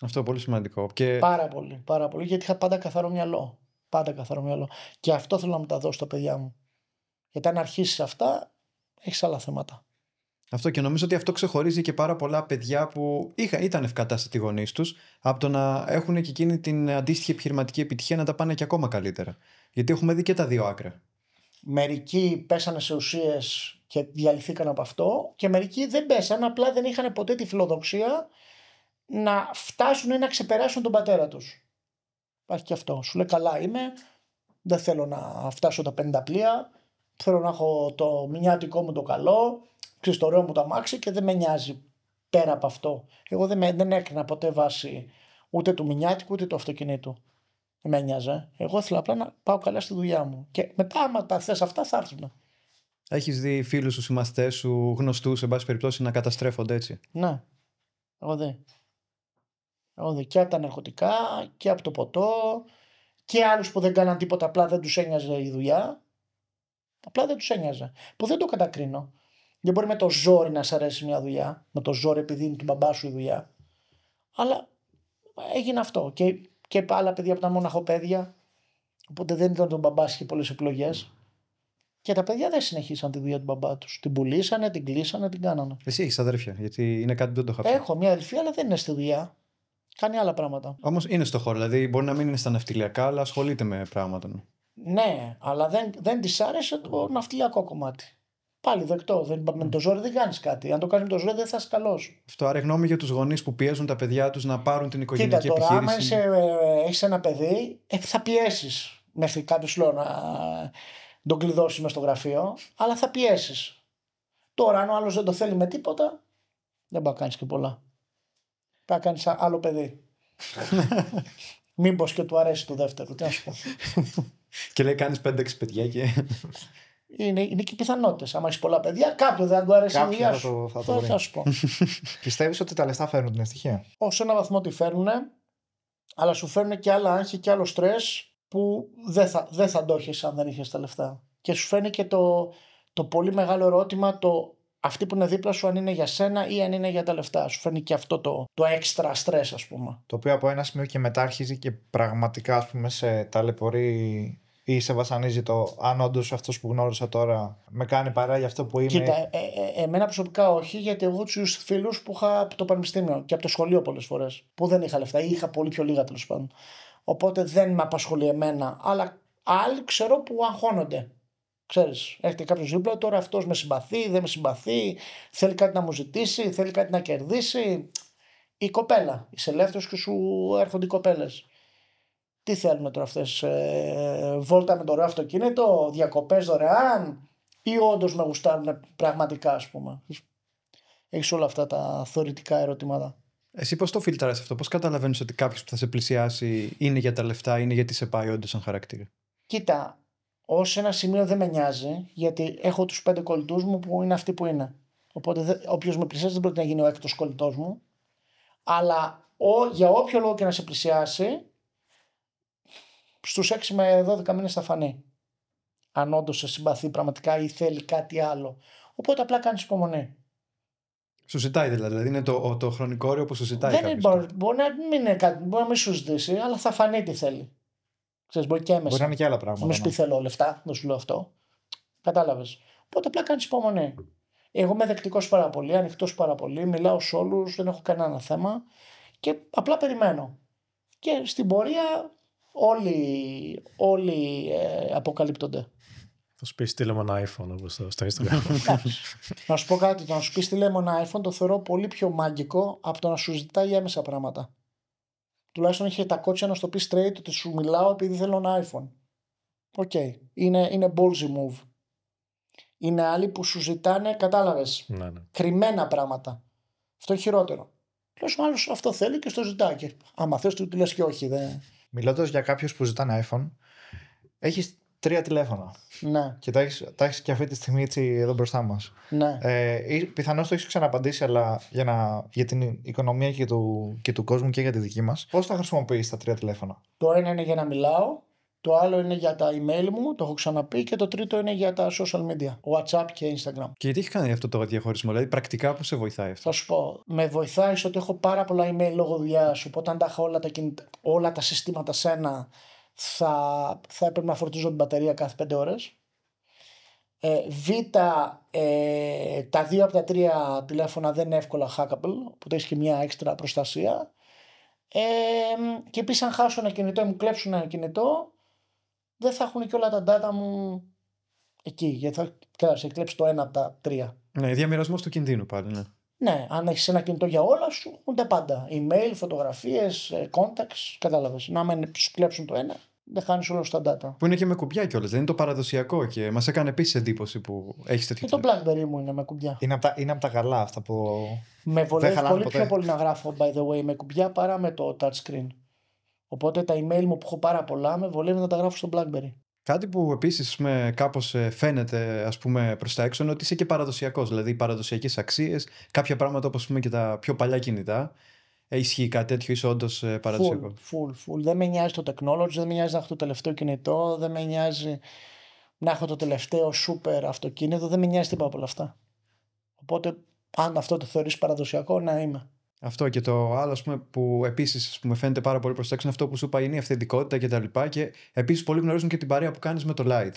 Αυτό πολύ σημαντικό. Και... Πάρα πολύ, πάρα πολύ, γιατί είχα πάντα καθαρό μυαλό. Πάντα καθαρό μυαλό. Και αυτό θέλω να μου τα δώσω στα παιδιά μου. Γιατί αν αρχίσεις αυτά, έχεις άλλα θέματα. Αυτό και νομίζω ότι αυτό ξεχωρίζει και πάρα πολλά παιδιά που είχα, ήταν ευκατάστατοι γονείς τους από το να έχουν και εκείνη την αντίστοιχη επιχειρηματική επιτυχία να τα πάνε και ακόμα καλύτερα. Γιατί έχουμε δει και τα δύο άκρα. Μερικοί πέσανε σε ουσίες και διαλυθήκαν από αυτό και μερικοί δεν πέσαν, απλά δεν είχαν ποτέ τη φιλοδοξία να φτάσουν ή να ξεπεράσουν τον πατέρα τους. Υπάρχει και αυτό. Σου λέει καλά είμαι, δεν θέλω να φτάσω τα 50 πλοία, θέλω να έχω το μηνιάτικό μου το καλό, ξέρεις το ωραίο μου το αμάξι και δεν με νοιάζει πέρα από αυτό. Εγώ δεν, δεν έκρινα ποτέ βάση ούτε του μηνιάτικου ούτε του αυτοκινήτου. με νοιάζε. Ε. Εγώ ήθελα απλά να πάω καλά στη δουλειά μου. Και μετά, άμα τα θες αυτά, θα έρθουν. Έχεις δει φίλους σου, συμμαθητές σου, γνωστούς, σε πάση περιπτώσει, να καταστρέφονται έτσι. Ναι. Εγώ δεν. Εγώ δεν. Και από τα ναρκωτικά και από το ποτό και άλλους που δεν κάναν τίποτα, απλά δεν τους ένοιαζε η δουλειά. Απλά δεν τους ένοιαζε. Που δεν το κατακρίνω. Δεν μπορεί με το ζόρι να σε αρέσει μια δουλειά, με το ζόρι επειδή είναι του μπαμπά σου η δουλειά. Αλλά έγινε αυτό. Και, και άλλα παιδιά από τα παιδιά, οπότε δεν ήταν τον μπαμπάς και πολλές επιλογέ. Και τα παιδιά δεν συνεχίσαν τη δουλειά του μπαμπά τους. Την πουλήσανε, την κλείσανε, την κάνανε. Εσύ έχεις αδέρφια, γιατί είναι κάτι που δεν το είχα Έχω μια αδερφή, αλλά δεν είναι στη δουλειά. Κάνει άλλα πράγματα. Όμως είναι στο χώρο, δηλαδή μπορεί να μην είναι στα ναυτιλιακά, αλλά ασχολείται με πράγματα. Ναι, αλλά δεν, δεν της άρεσε το ναυτιλιακό κομμάτι. Πάλι δεκτό. Δεν, με το ζόρι δεν κάνεις κάτι. Αν το κάνεις με το ζόρι δεν θα είσαι καλός. Αυτό άρα γνώμη για τους γονείς που πιέζουν τα παιδιά τους να πάρουν την οικογενειακή Κοίτα, τώρα, επιχείρηση. Άμα ε, ε έχεις ένα παιδί, ε, θα πιέσεις μέχρι κάποιο λόγο να τον κλειδώσει μες στο γραφείο, αλλά θα πιέσεις. Τώρα, αν ο άλλος δεν το θέλει με τίποτα, δεν πάει κάνεις και πολλά. Θα κάνει άλλο παιδί. Μήπως και του αρέσει το δεύτερο, τι να σου και λέει: Κάνεις 5-6 παιδιά και. είναι, είναι και πιθανότητε. Αν έχεις πολλά παιδιά, κάποιο δεν του αρέσει η δουλειά σου. Θα το, θα το σου πω. Πιστεύεις ότι τα λεφτά φέρνουν την ευτυχία. Ως ένα βαθμό τη φέρνουν, αλλά σου φέρνουν και άλλα άγχη και άλλο στρες που δεν θα, δεν θα το έχεις αν δεν είχες τα λεφτά. Και σου φέρνει και το, το πολύ μεγάλο ερώτημα το αυτή που είναι δίπλα σου, αν είναι για σένα ή αν είναι για τα λεφτά. Σου φέρνει και αυτό το, το extra stress, ας πούμε. Το οποίο από ένα σημείο και μετά αρχίζει και πραγματικά, ας πούμε, σε ταλαιπωρεί ή σε βασανίζει το αν όντως αυτός που γνώρισα τώρα με κάνει παρά για αυτό που είμαι. Κοίτα, ε, ε, ε, εμένα προσωπικά όχι, γιατί εγώ τους φίλους που είχα από το πανεπιστήμιο και από το σχολείο πολλές φορές που δεν είχα λεφτά ή είχα πολύ πιο λίγα τέλος πάντων. Οπότε δεν με απασχολεί εμένα, αλλά άλλοι ξέρω που αγχώνονται. Ξέρεις, έρχεται κάποιος δίπλα, τώρα αυτός με συμπαθεί, δεν με συμπαθεί, θέλει κάτι να μου ζητήσει, θέλει κάτι να κερδίσει. Η κοπέλα, είσαι ελεύθερος και σου έρχονται οι κοπέλες. Τι θέλουν τώρα αυτές, ε, βόλτα με το ωραίο αυτοκίνητο, διακοπές δωρεάν ή όντως με γουστάρουν πραγματικά ας πούμε. Έχεις όλα αυτά τα θεωρητικά ερωτήματα. Εσύ πώς το φίλτραρε αυτό, πώς καταλαβαίνεις ότι κάποιος που θα σε πλησιάσει είναι για τα λεφτά, είναι γιατί σε πάει όντως σαν χαρακτήρα. Κοίτα, ως ένα σημείο δεν με νοιάζει γιατί έχω τους πέντε κολλητούς μου που είναι αυτοί που είναι. Οπότε όποιος με πλησιάζει δεν πρόκειται να γίνει ο έκτος κολλητός μου. Αλλά ο, για όποιο λόγο και να σε πλησιάσει, Στους 6 με 12 μήνες θα φανεί. Αν όντως σε συμπαθεί πραγματικά ή θέλει κάτι άλλο. Οπότε απλά κάνεις υπομονή. Σου ζητάει δηλαδή, δηλαδή είναι το, το χρονικό όριο που σου ζητάει. Δεν είναι, μπορεί, να μην είναι κάτι, μπορεί να μην σου ζητήσει, αλλά θα φανεί τι θέλει. Ξέρεις, μπορεί και έμεσα. Μπορεί να είναι και άλλα πράγματα. Μου ναι. σου θέλω λεφτά, δεν σου λέω αυτό. Κατάλαβες. Οπότε απλά κάνεις υπομονή. Εγώ είμαι δεκτικός πάρα πολύ, ανοιχτός πάρα πολύ, μιλάω σε όλους, δεν έχω κανένα θέμα και απλά περιμένω. Και στην πορεία Όλοι, όλοι ε, αποκαλύπτονται. Θα σου πεις στείλε μου ένα iPhone όπως στο Instagram. να σου πω κάτι. Το να σου πεις στείλε μου ένα iPhone το θεωρώ πολύ πιο μαγικό από το να σου ζητάει έμεσα πράγματα. Τουλάχιστον είχε τα κότσια να σου το πεις straight ότι σου μιλάω επειδή θέλω ένα iPhone. Οκ. Είναι, είναι ballsy move. Είναι άλλοι που σου ζητάνε, κατάλαβες. Ναι, ναι. Κρυμμένα πράγματα. Αυτό χειρότερο. Λέω ο άλλος αυτό θέλει και στο ζητάει. Και άμα θες, του λες και όχι. δεν μιλώντας για κάποιος που ζητάνε iPhone, έχεις τρία τηλέφωνα. Ναι. Και τα έχεις έχεις και αυτή τη στιγμή έτσι εδώ μπροστά μας. Ναι. Ε, Πιθανώς το έχεις ξαναπαντήσει, αλλά για, να, για την οικονομία και του, και του κόσμου και για τη δική μας. Πώς θα χρησιμοποιήσει τα τρία τηλέφωνα. Το ένα είναι για να μιλάω, το άλλο είναι για τα email μου, το έχω ξαναπεί. Και το τρίτο είναι για τα social media, WhatsApp και Instagram. Και τι έχει κάνει αυτό το διαχωρισμό, δηλαδή πρακτικά πώ σε βοηθάει αυτό. Θα σου πω, με βοηθάει στο ότι έχω πάρα πολλά email λόγω δουλειάς. Οπότε αν τα έχω όλα τα, όλα τα συστήματα σένα, θα, θα έπρεπε να φορτίζω την μπαταρία κάθε πέντε ώρες. Ε, β, ε, τα δύο από τα τρία τηλέφωνα δεν είναι εύκολα hackable, οπότε έχεις και μια έξτρα προστασία. Ε, και επίσης, αν χάσω ένα κινητό ή μου κλέψουν ένα κινητό, δεν θα έχουν και όλα τα data μου εκεί. Γιατί θα σε κλέψει το ένα από τα τρία. Ναι, διαμοιρασμό του κινδύνου πάλι. Ναι. ναι, αν έχεις ένα κινητό για όλα σου, τα πάντα. Email, φωτογραφίες, ε, contacts, κατάλαβες. Να μην σου κλέψουν το ένα, δεν χάνεις όλα τα data. Που είναι και με κουμπιά κιόλας. Δεν είναι το παραδοσιακό και μας έκανε επίσης εντύπωση που έχεις τέτοιο. Και το Blackberry μου είναι με κουμπιά. Είναι από τα, είναι από τα καλά αυτά που. Με βολεύει πολύ πιο πολύ να γράφω by the way με κουμπιά παρά με το touchscreen. Οπότε τα email μου που έχω πάρα πολλά με βολεύει να τα γράφω στο Blackberry. Κάτι που επίσης κάπως ε, φαίνεται ας πούμε, προς τα έξω είναι ότι είσαι και παραδοσιακός. Δηλαδή, παραδοσιακές αξίες, κάποια πράγματα όπως και τα πιο παλιά κινητά. Ε, ισχύει κάτι τέτοιο, είσαι όντως ε, παραδοσιακό. Full, full, full. Δεν με νοιάζει το technology, δεν με νοιάζει να έχω το τελευταίο κινητό, δεν με νοιάζει να έχω το τελευταίο super αυτοκίνητο, δεν με νοιάζει τίποτα από όλα αυτά. Οπότε, αν αυτό το θεωρείς παραδοσιακό, να είμαι. Αυτό και το άλλο ας πούμε, που επίσης φαίνεται πάρα πολύ προ είναι αυτό που σου είπα είναι η αυθεντικότητα κτλ. Και, και επίσης πολλοί γνωρίζουν και την παρέα που κάνεις με το light.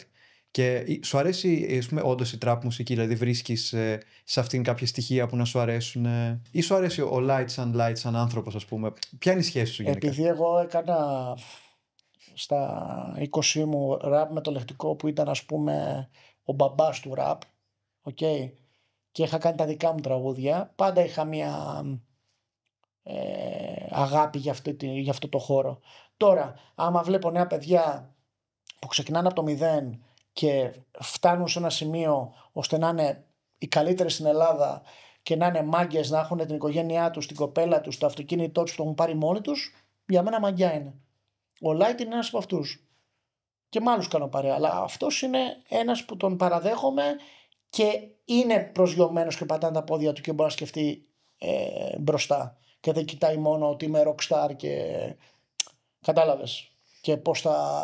Και σου αρέσει, ας πούμε, όντως η trap μουσική, δηλαδή βρίσκεις ε, σε αυτήν κάποια στοιχεία που να σου αρέσουν, ε, ή σου αρέσει ο light σαν light, σαν άνθρωπος, ας πούμε. Ποια είναι η σχέση σου γενικά. Επειδή εγώ έκανα στα 20 μου ραπ με το λεκτικό που ήταν, ας πούμε, ο μπαμπάς του ραπ, Okay, και είχα κάνει τα δικά μου τραγούδια. Πάντα είχα μια ε, αγάπη για, αυτή, για αυτό το χώρο. Τώρα, άμα βλέπω νέα παιδιά που ξεκινάνε από το μηδέν και φτάνουν σε ένα σημείο ώστε να είναι οι καλύτερε στην Ελλάδα και να είναι μάγκες, να έχουν την οικογένειά τους, την κοπέλα τους, το αυτοκίνητό τους που το έχουν πάρει μόνοι τους, για μένα μαγκιά είναι. Ο Λάιτ είναι ένας από αυτούς. Και με άλλους κάνω παρέα. Αλλά αυτός είναι ένας που τον παραδέχομαι και είναι προσγειωμένος και πατάνε τα πόδια του και μπορεί να σκεφτεί ε, μπροστά και δεν κοιτάει μόνο ότι είμαι rockstar και κατάλαβες και πώς θα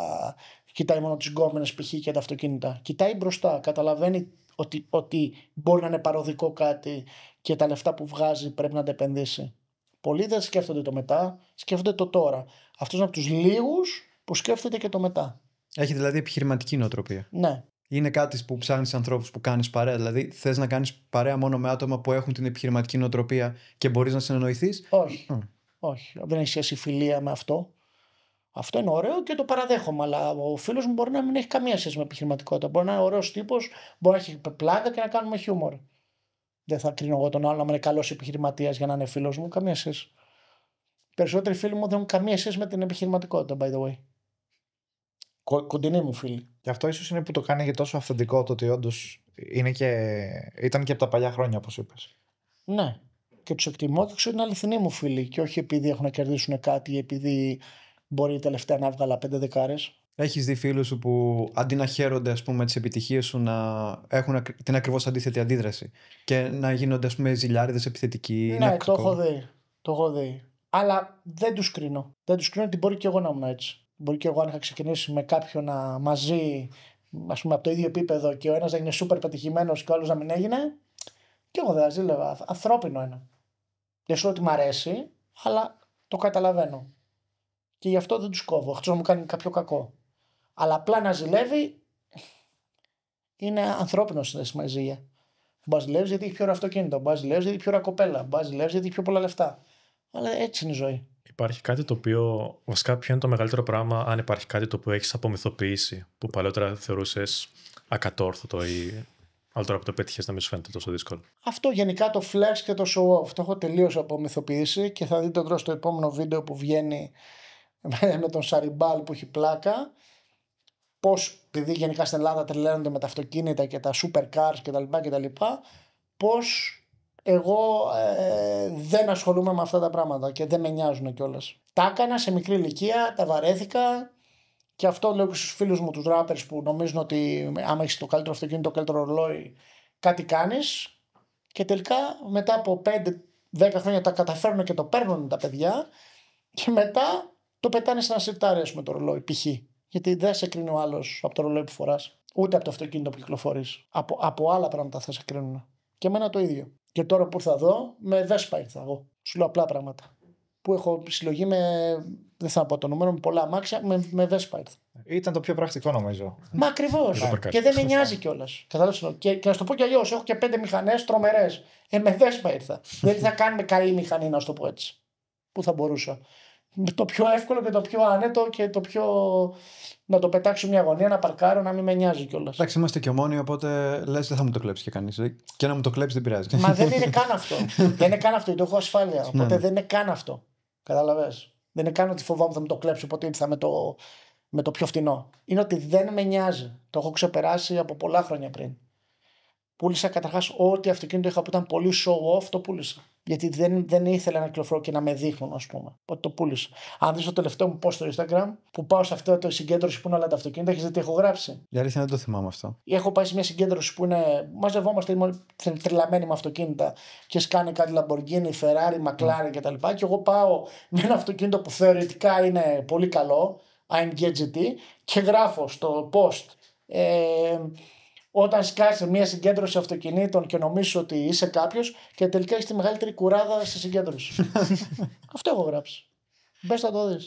κοιτάει μόνο τις γκόμενες π.χ. και τα αυτοκίνητα. Κοιτάει μπροστά, καταλαβαίνει ότι, ότι μπορεί να είναι παροδικό κάτι και τα λεφτά που βγάζει πρέπει να τα επενδύσει. Πολλοί δεν σκέφτονται το μετά, σκέφτονται το τώρα. αυτος είναι από τους λίγους που σκέφτεται και το μετά. Έχει δηλαδή επιχειρηματική νοοτροπία. Ναι είναι κάτι που ψάχνεις ανθρώπους που κάνεις παρέα. Δηλαδή, θες να κάνεις παρέα μόνο με άτομα που έχουν την επιχειρηματική νοοτροπία και μπορείς να συνεννοηθείς. Όχι. Όχι. Δεν έχει σχέση φιλία με αυτό. Αυτό είναι ωραίο και το παραδέχομαι. Αλλά ο φίλος μου μπορεί να μην έχει καμία σχέση με επιχειρηματικότητα. Μπορεί να είναι ωραίος τύπος, μπορεί να έχει πλάκα και να κάνουμε χιούμορ. Δεν θα κρίνω εγώ τον άλλο να είναι καλός επιχειρηματίας για να είναι φίλος μου. Καμία σχέση. Περισσότεροι φίλοι μου δεν έχουν καμία σχέση με την επιχειρηματικότητα, by the way κοντινή μου φίλη. Και αυτό ίσως είναι που το κάνει και τόσο αυθεντικό το ότι όντως και... ήταν και από τα παλιά χρόνια, όπως είπες. Ναι. Και τους εκτιμώ και ξέρω είναι αληθινοί μου φίλη Και όχι επειδή έχουν να κερδίσουν κάτι, ή επειδή μπορεί τελευταία να έβγαλα πέντε δεκάρες. Έχεις δει φίλους σου που αντί να χαίρονται πούμε, τις επιτυχίες σου να έχουν την ακριβώς αντίθετη αντίδραση και να γίνονται ας πούμε, ζηλιάριδες επιθετικοί. Ναι, το έχω δει. Το έχω δει. Αλλά δεν τους κρίνω. Δεν τους κρίνω ότι μπορεί και εγώ να ήμουν έτσι μπορεί και εγώ αν είχα ξεκινήσει με κάποιον να, μαζί, ας πούμε, από το ίδιο επίπεδο και ο ένας να είναι σούπερ πετυχημένος και ο άλλος να μην έγινε, και εγώ δεν ζήλευα. Ανθρώπινο ένα. Δεν σου λέω ότι μ' αρέσει, αλλά το καταλαβαίνω. Και γι' αυτό δεν τους κόβω. Αυτό να μου κάνει κάποιο κακό. Αλλά απλά να ζηλεύει είναι ανθρώπινος συνέστημα η ζήλια. Μπας ζηλεύεις γιατί έχει πιο ωραίο αυτοκίνητο. Μπας ζηλεύεις γιατί έχει πιο ωραία κοπέλα. Μπας ζηλεύεις γιατί έχει πιο πολλά λεφτά. Αλλά έτσι είναι η ζωή. Υπάρχει κάτι το οποίο, βασικά ποιο είναι το μεγαλύτερο πράγμα αν υπάρχει κάτι το οποίο έχεις απομυθοποιήσει που παλαιότερα θεωρούσες ακατόρθωτο ή αλλά τώρα που το πέτυχε να μην σου φαίνεται τόσο δύσκολο. Αυτό γενικά το flex και το show off το έχω τελείως απομυθοποιήσει και θα δείτε τώρα στο επόμενο βίντεο που βγαίνει με τον Σαριμπάλ που έχει πλάκα. Πώς, επειδή γενικά στην Ελλάδα τρελαίνονται με τα αυτοκίνητα και τα supercars κτλ. κτλ Πώς εγώ ε, δεν ασχολούμαι με αυτά τα πράγματα και δεν με νοιάζουν κιόλας. Τα έκανα σε μικρή ηλικία, τα βαρέθηκα και αυτό λέω και στους φίλους μου τους ράπερ που νομίζουν ότι άμα έχεις το καλύτερο αυτοκίνητο, το καλύτερο ρολόι, κάτι κάνεις. Και τελικά μετά από 5-10 χρόνια τα καταφέρνουν και το παίρνουν τα παιδιά και μετά το πετάνε σε ένα σιρτάρι, το ρολόι, π.χ. Γιατί δεν σε κρίνει ο άλλος από το ρολόι που φοράς, ούτε από το αυτοκίνητο που κυκλοφορείς. Από, από άλλα πράγματα θα σε κρίνουν. Και εμένα το ίδιο. Και τώρα που ήρθα εδώ, με Vespa ήρθα εγώ. Σου λέω απλά πράγματα. Που έχω συλλογή με. Δεν θα πω το νούμερο, με πολλά αμάξια, με, με ήρθα. Ήταν το πιο πρακτικό νομίζω. Μα ακριβώς. και δεν με νοιάζει κιόλας. Κατάλαβες. Και, και να σου το πω κι αλλιώς, έχω και πέντε μηχανές τρομερές. Ε, με Vespa ήρθα. δεν θα κάνουμε καλή μηχανή, να σου το πω έτσι. Που θα μπορούσα. Το πιο εύκολο και το πιο άνετο και το πιο να το πετάξω μια γωνία, να παρκάρω, να μην με νοιάζει κιόλας. Εντάξει, είμαστε και μόνοι, οπότε λες δεν θα μου το κλέψει και κανείς. Και να μου το κλέψει δεν πειράζει. Μα δεν είναι καν αυτό. δεν είναι καν αυτό, το έχω ασφάλεια. Ναι, οπότε ναι. δεν είναι καν αυτό. Καταλαβέ. Δεν είναι καν ότι φοβάμαι θα μου το κλέψει, οπότε ήρθα με το, με το πιο φτηνό. Είναι ότι δεν με νοιάζει. Το έχω ξεπεράσει από πολλά χρόνια πριν. Πούλησα καταρχάς ό,τι αυτοκίνητο είχα που ήταν πολύ show off, το πούλησα. Γιατί δεν, δεν ήθελα να κυκλοφορώ και να με δείχνουν, ας πούμε. ότι το πούλησα. Αν δεις το τελευταίο μου post στο Instagram, που πάω σε αυτή τη συγκέντρωση που είναι όλα τα αυτοκίνητα, έχεις δει τι έχω γράψει. Για αλήθεια δεν το θυμάμαι αυτό. Έχω πάει σε μια συγκέντρωση που είναι. Μαζευόμαστε, είμαστε τρελαμένοι με αυτοκίνητα και σκάνε κάτι Lamborghini, Ferrari, McLaren mm. κτλ. Και, εγώ πάω με ένα αυτοκίνητο που θεωρητικά είναι πολύ καλό, I'm GT, και γράφω στο post. Ε, όταν σκάσει σε μια συγκέντρωση αυτοκινήτων και νομίζεις ότι είσαι κάποιος και τελικά έχεις τη μεγαλύτερη κουράδα στη συγκέντρωση. Αυτό έχω γράψει. Μπες να το δεις.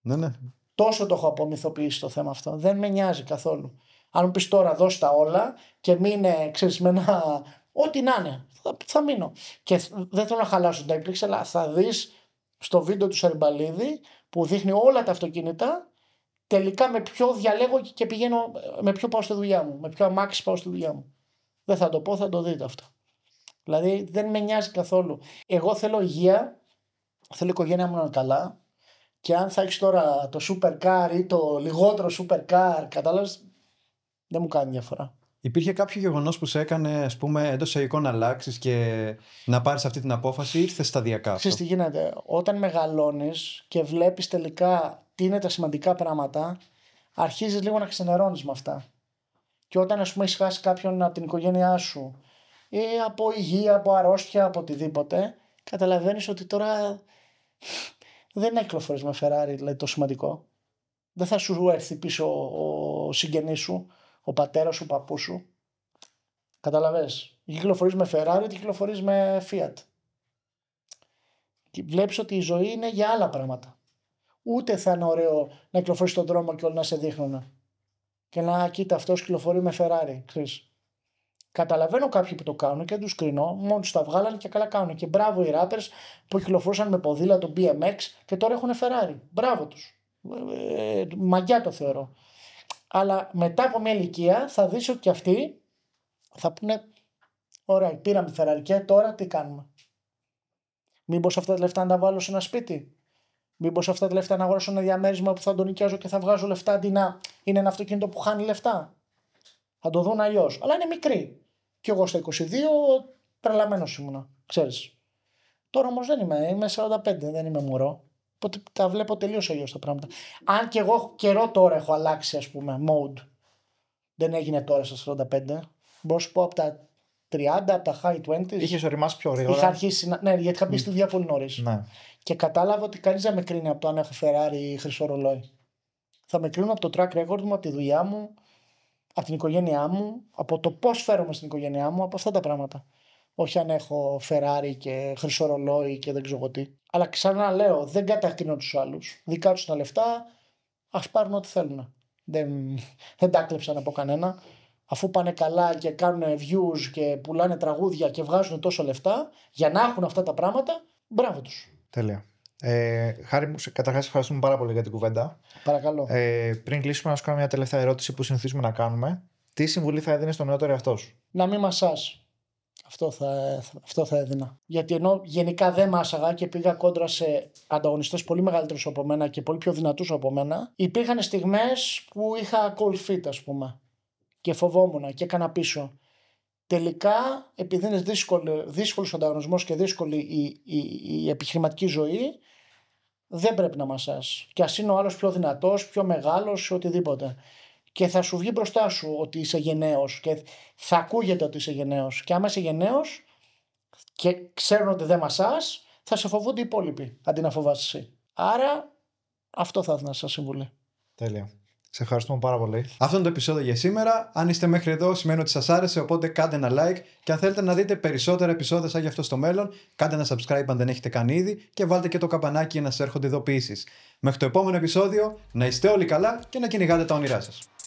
Ναι, ναι. Τόσο το έχω απομυθοποιήσει το θέμα αυτό. Δεν με νοιάζει καθόλου. Αν μου πεις τώρα δώσ' τα όλα και μείνε ξέρεις Ό,τι να είναι. Θα, μείνω. Και δεν θέλω να χαλάσω την έκπληξη, αλλά θα δεις στο βίντεο του Σαριμπαλίδη που δείχνει όλα τα αυτοκίνητα τελικά με ποιο διαλέγω και πηγαίνω, με ποιο πάω στη δουλειά μου, με ποιο αμάξι πάω στη δουλειά μου. Δεν θα το πω, θα το δείτε αυτό. Δηλαδή δεν με νοιάζει καθόλου. Εγώ θέλω υγεία, θέλω η οικογένειά μου να είναι καλά και αν θα έχεις τώρα το super car ή το λιγότερο super car, κατάλαβες, δεν μου κάνει διαφορά. Υπήρχε κάποιο γεγονός που σε έκανε, ας πούμε, εντός εικόνα να αλλάξεις και να πάρεις αυτή την απόφαση, ή ήρθες σταδιακά. Ξέρετε τι γίνεται. Όταν μεγαλώνεις και βλέπεις τελικά τι είναι τα σημαντικά πράγματα, αρχίζεις λίγο να ξενερώνεις με αυτά. Και όταν ας πούμε χάσει κάποιον από την οικογένειά σου ή από υγεία, από αρρώστια, από οτιδήποτε, καταλαβαίνεις ότι τώρα δεν είναι με Ferrari, δηλαδή το σημαντικό. Δεν θα σου έρθει πίσω ο συγγενής σου, ο πατέρας σου, ο παππούς σου. Καταλαβέ. Ή κυκλοφορείς με Ferrari, ή κυκλοφορείς με Fiat. Βλέπεις ότι η ζωή είναι για άλλα πράγματα ούτε θα είναι ωραίο να κυκλοφορείς στον δρόμο και όλοι να σε δείχνουν. Και να κοίτα αυτός κυκλοφορεί με Ferrari. Καταλαβαίνω κάποιοι που το κάνουν και τους κρίνω, μόνο τους τα βγάλανε και καλά κάνουν. Και μπράβο οι rappers που κυκλοφορούσαν με ποδήλα το BMX και τώρα έχουν Ferrari. Μπράβο τους. Ε, ε, μαγιά το θεωρώ. Αλλά μετά από μια ηλικία θα δεις ότι αυτοί θα πούνε Ωραία, πήραμε τη Ferrari και τώρα τι κάνουμε. μήπως αυτά τα λεφτά να τα βάλω σε ένα σπίτι. Μήπως αυτά τα λεφτά να αγοράσω ένα διαμέρισμα που θα τον νοικιάζω και θα βγάζω λεφτά αντί να είναι ένα αυτοκίνητο που χάνει λεφτά. Θα το δουν αλλιώς. Αλλά είναι μικρή. Και εγώ στα 22 τρελαμένος ήμουνα. Ξέρεις. Τώρα όμως δεν είμαι. Είμαι 45, δεν είμαι μωρό. Οπότε τα βλέπω τελείως αλλιώς τα πράγματα. Αν και εγώ καιρό τώρα έχω αλλάξει, ας πούμε, mode. Δεν έγινε τώρα στα 45. Μπορώ να σου πω από τα 30 από τα high 20s. Είχες οριμάσει πιο γρήγορα. Είχα αρχίσει να... Ναι, γιατί είχα μπει στη δουλειά πολύ νωρίς. Ναι. Και κατάλαβα ότι κανείς δεν με κρίνει από το αν έχω Ferrari ή χρυσό ρολόι. Θα με κρίνουν από το track record μου, από τη δουλειά μου, από την οικογένειά μου, από το πώς φέρομαι στην οικογένειά μου, από αυτά τα πράγματα. Όχι αν έχω Ferrari και χρυσό ρολόι και δεν ξέρω εγώ τι. Αλλά ξαναλέω, δεν κατακρίνω τους άλλους. Δικά τους τα λεφτά, ας πάρουν ό,τι θέλουν. Δεν, δεν τα κλέψαν από κανένα αφού πάνε καλά και κάνουν views και πουλάνε τραγούδια και βγάζουν τόσο λεφτά για να έχουν αυτά τα πράγματα, μπράβο τους. Τέλεια. Ε, χάρη μου, καταρχάς ευχαριστούμε πάρα πολύ για την κουβέντα. Παρακαλώ. Ε, πριν κλείσουμε, να σου κάνω μια τελευταία ερώτηση που συνηθίζουμε να κάνουμε. Τι συμβουλή θα έδινες στον νεότερο εαυτό σου, Να μην μασάς. Αυτό θα, αυτό θα έδινα. Γιατί ενώ γενικά δεν μάσαγα και πήγα κόντρα σε ανταγωνιστές πολύ μεγαλύτερους από μένα και πολύ πιο δυνατούς από μένα, υπήρχαν στιγμές που είχα cold ας πούμε και φοβόμουνα και έκανα πίσω. Τελικά, επειδή είναι δύσκολο, δύσκολος ο ανταγωνισμός και δύσκολη η, η, η επιχειρηματική ζωή, δεν πρέπει να μασάς. Και ας είναι ο άλλος πιο δυνατός, πιο μεγάλος, οτιδήποτε. Και θα σου βγει μπροστά σου ότι είσαι γενναίος και θα ακούγεται ότι είσαι γενναίος. Και άμα είσαι γενναίος και ξέρουν ότι δεν μασάς, θα σε φοβούνται οι υπόλοιποι αντί να φοβάσαι εσύ. Άρα αυτό θα ήθελα να σας συμβουλεί. Τέλεια. Σε ευχαριστούμε πάρα πολύ. Αυτό είναι το επεισόδιο για σήμερα. Αν είστε μέχρι εδώ, σημαίνει ότι σας άρεσε. Οπότε κάντε ένα like. Και αν θέλετε να δείτε περισσότερα επεισόδια σαν γι' αυτό στο μέλλον, κάντε ένα subscribe αν δεν έχετε κάνει ήδη. Και βάλτε και το καμπανάκι για να σας έρχονται ειδοποιήσεις. Μέχρι το επόμενο επεισόδιο, να είστε όλοι καλά και να κυνηγάτε τα όνειρά σας.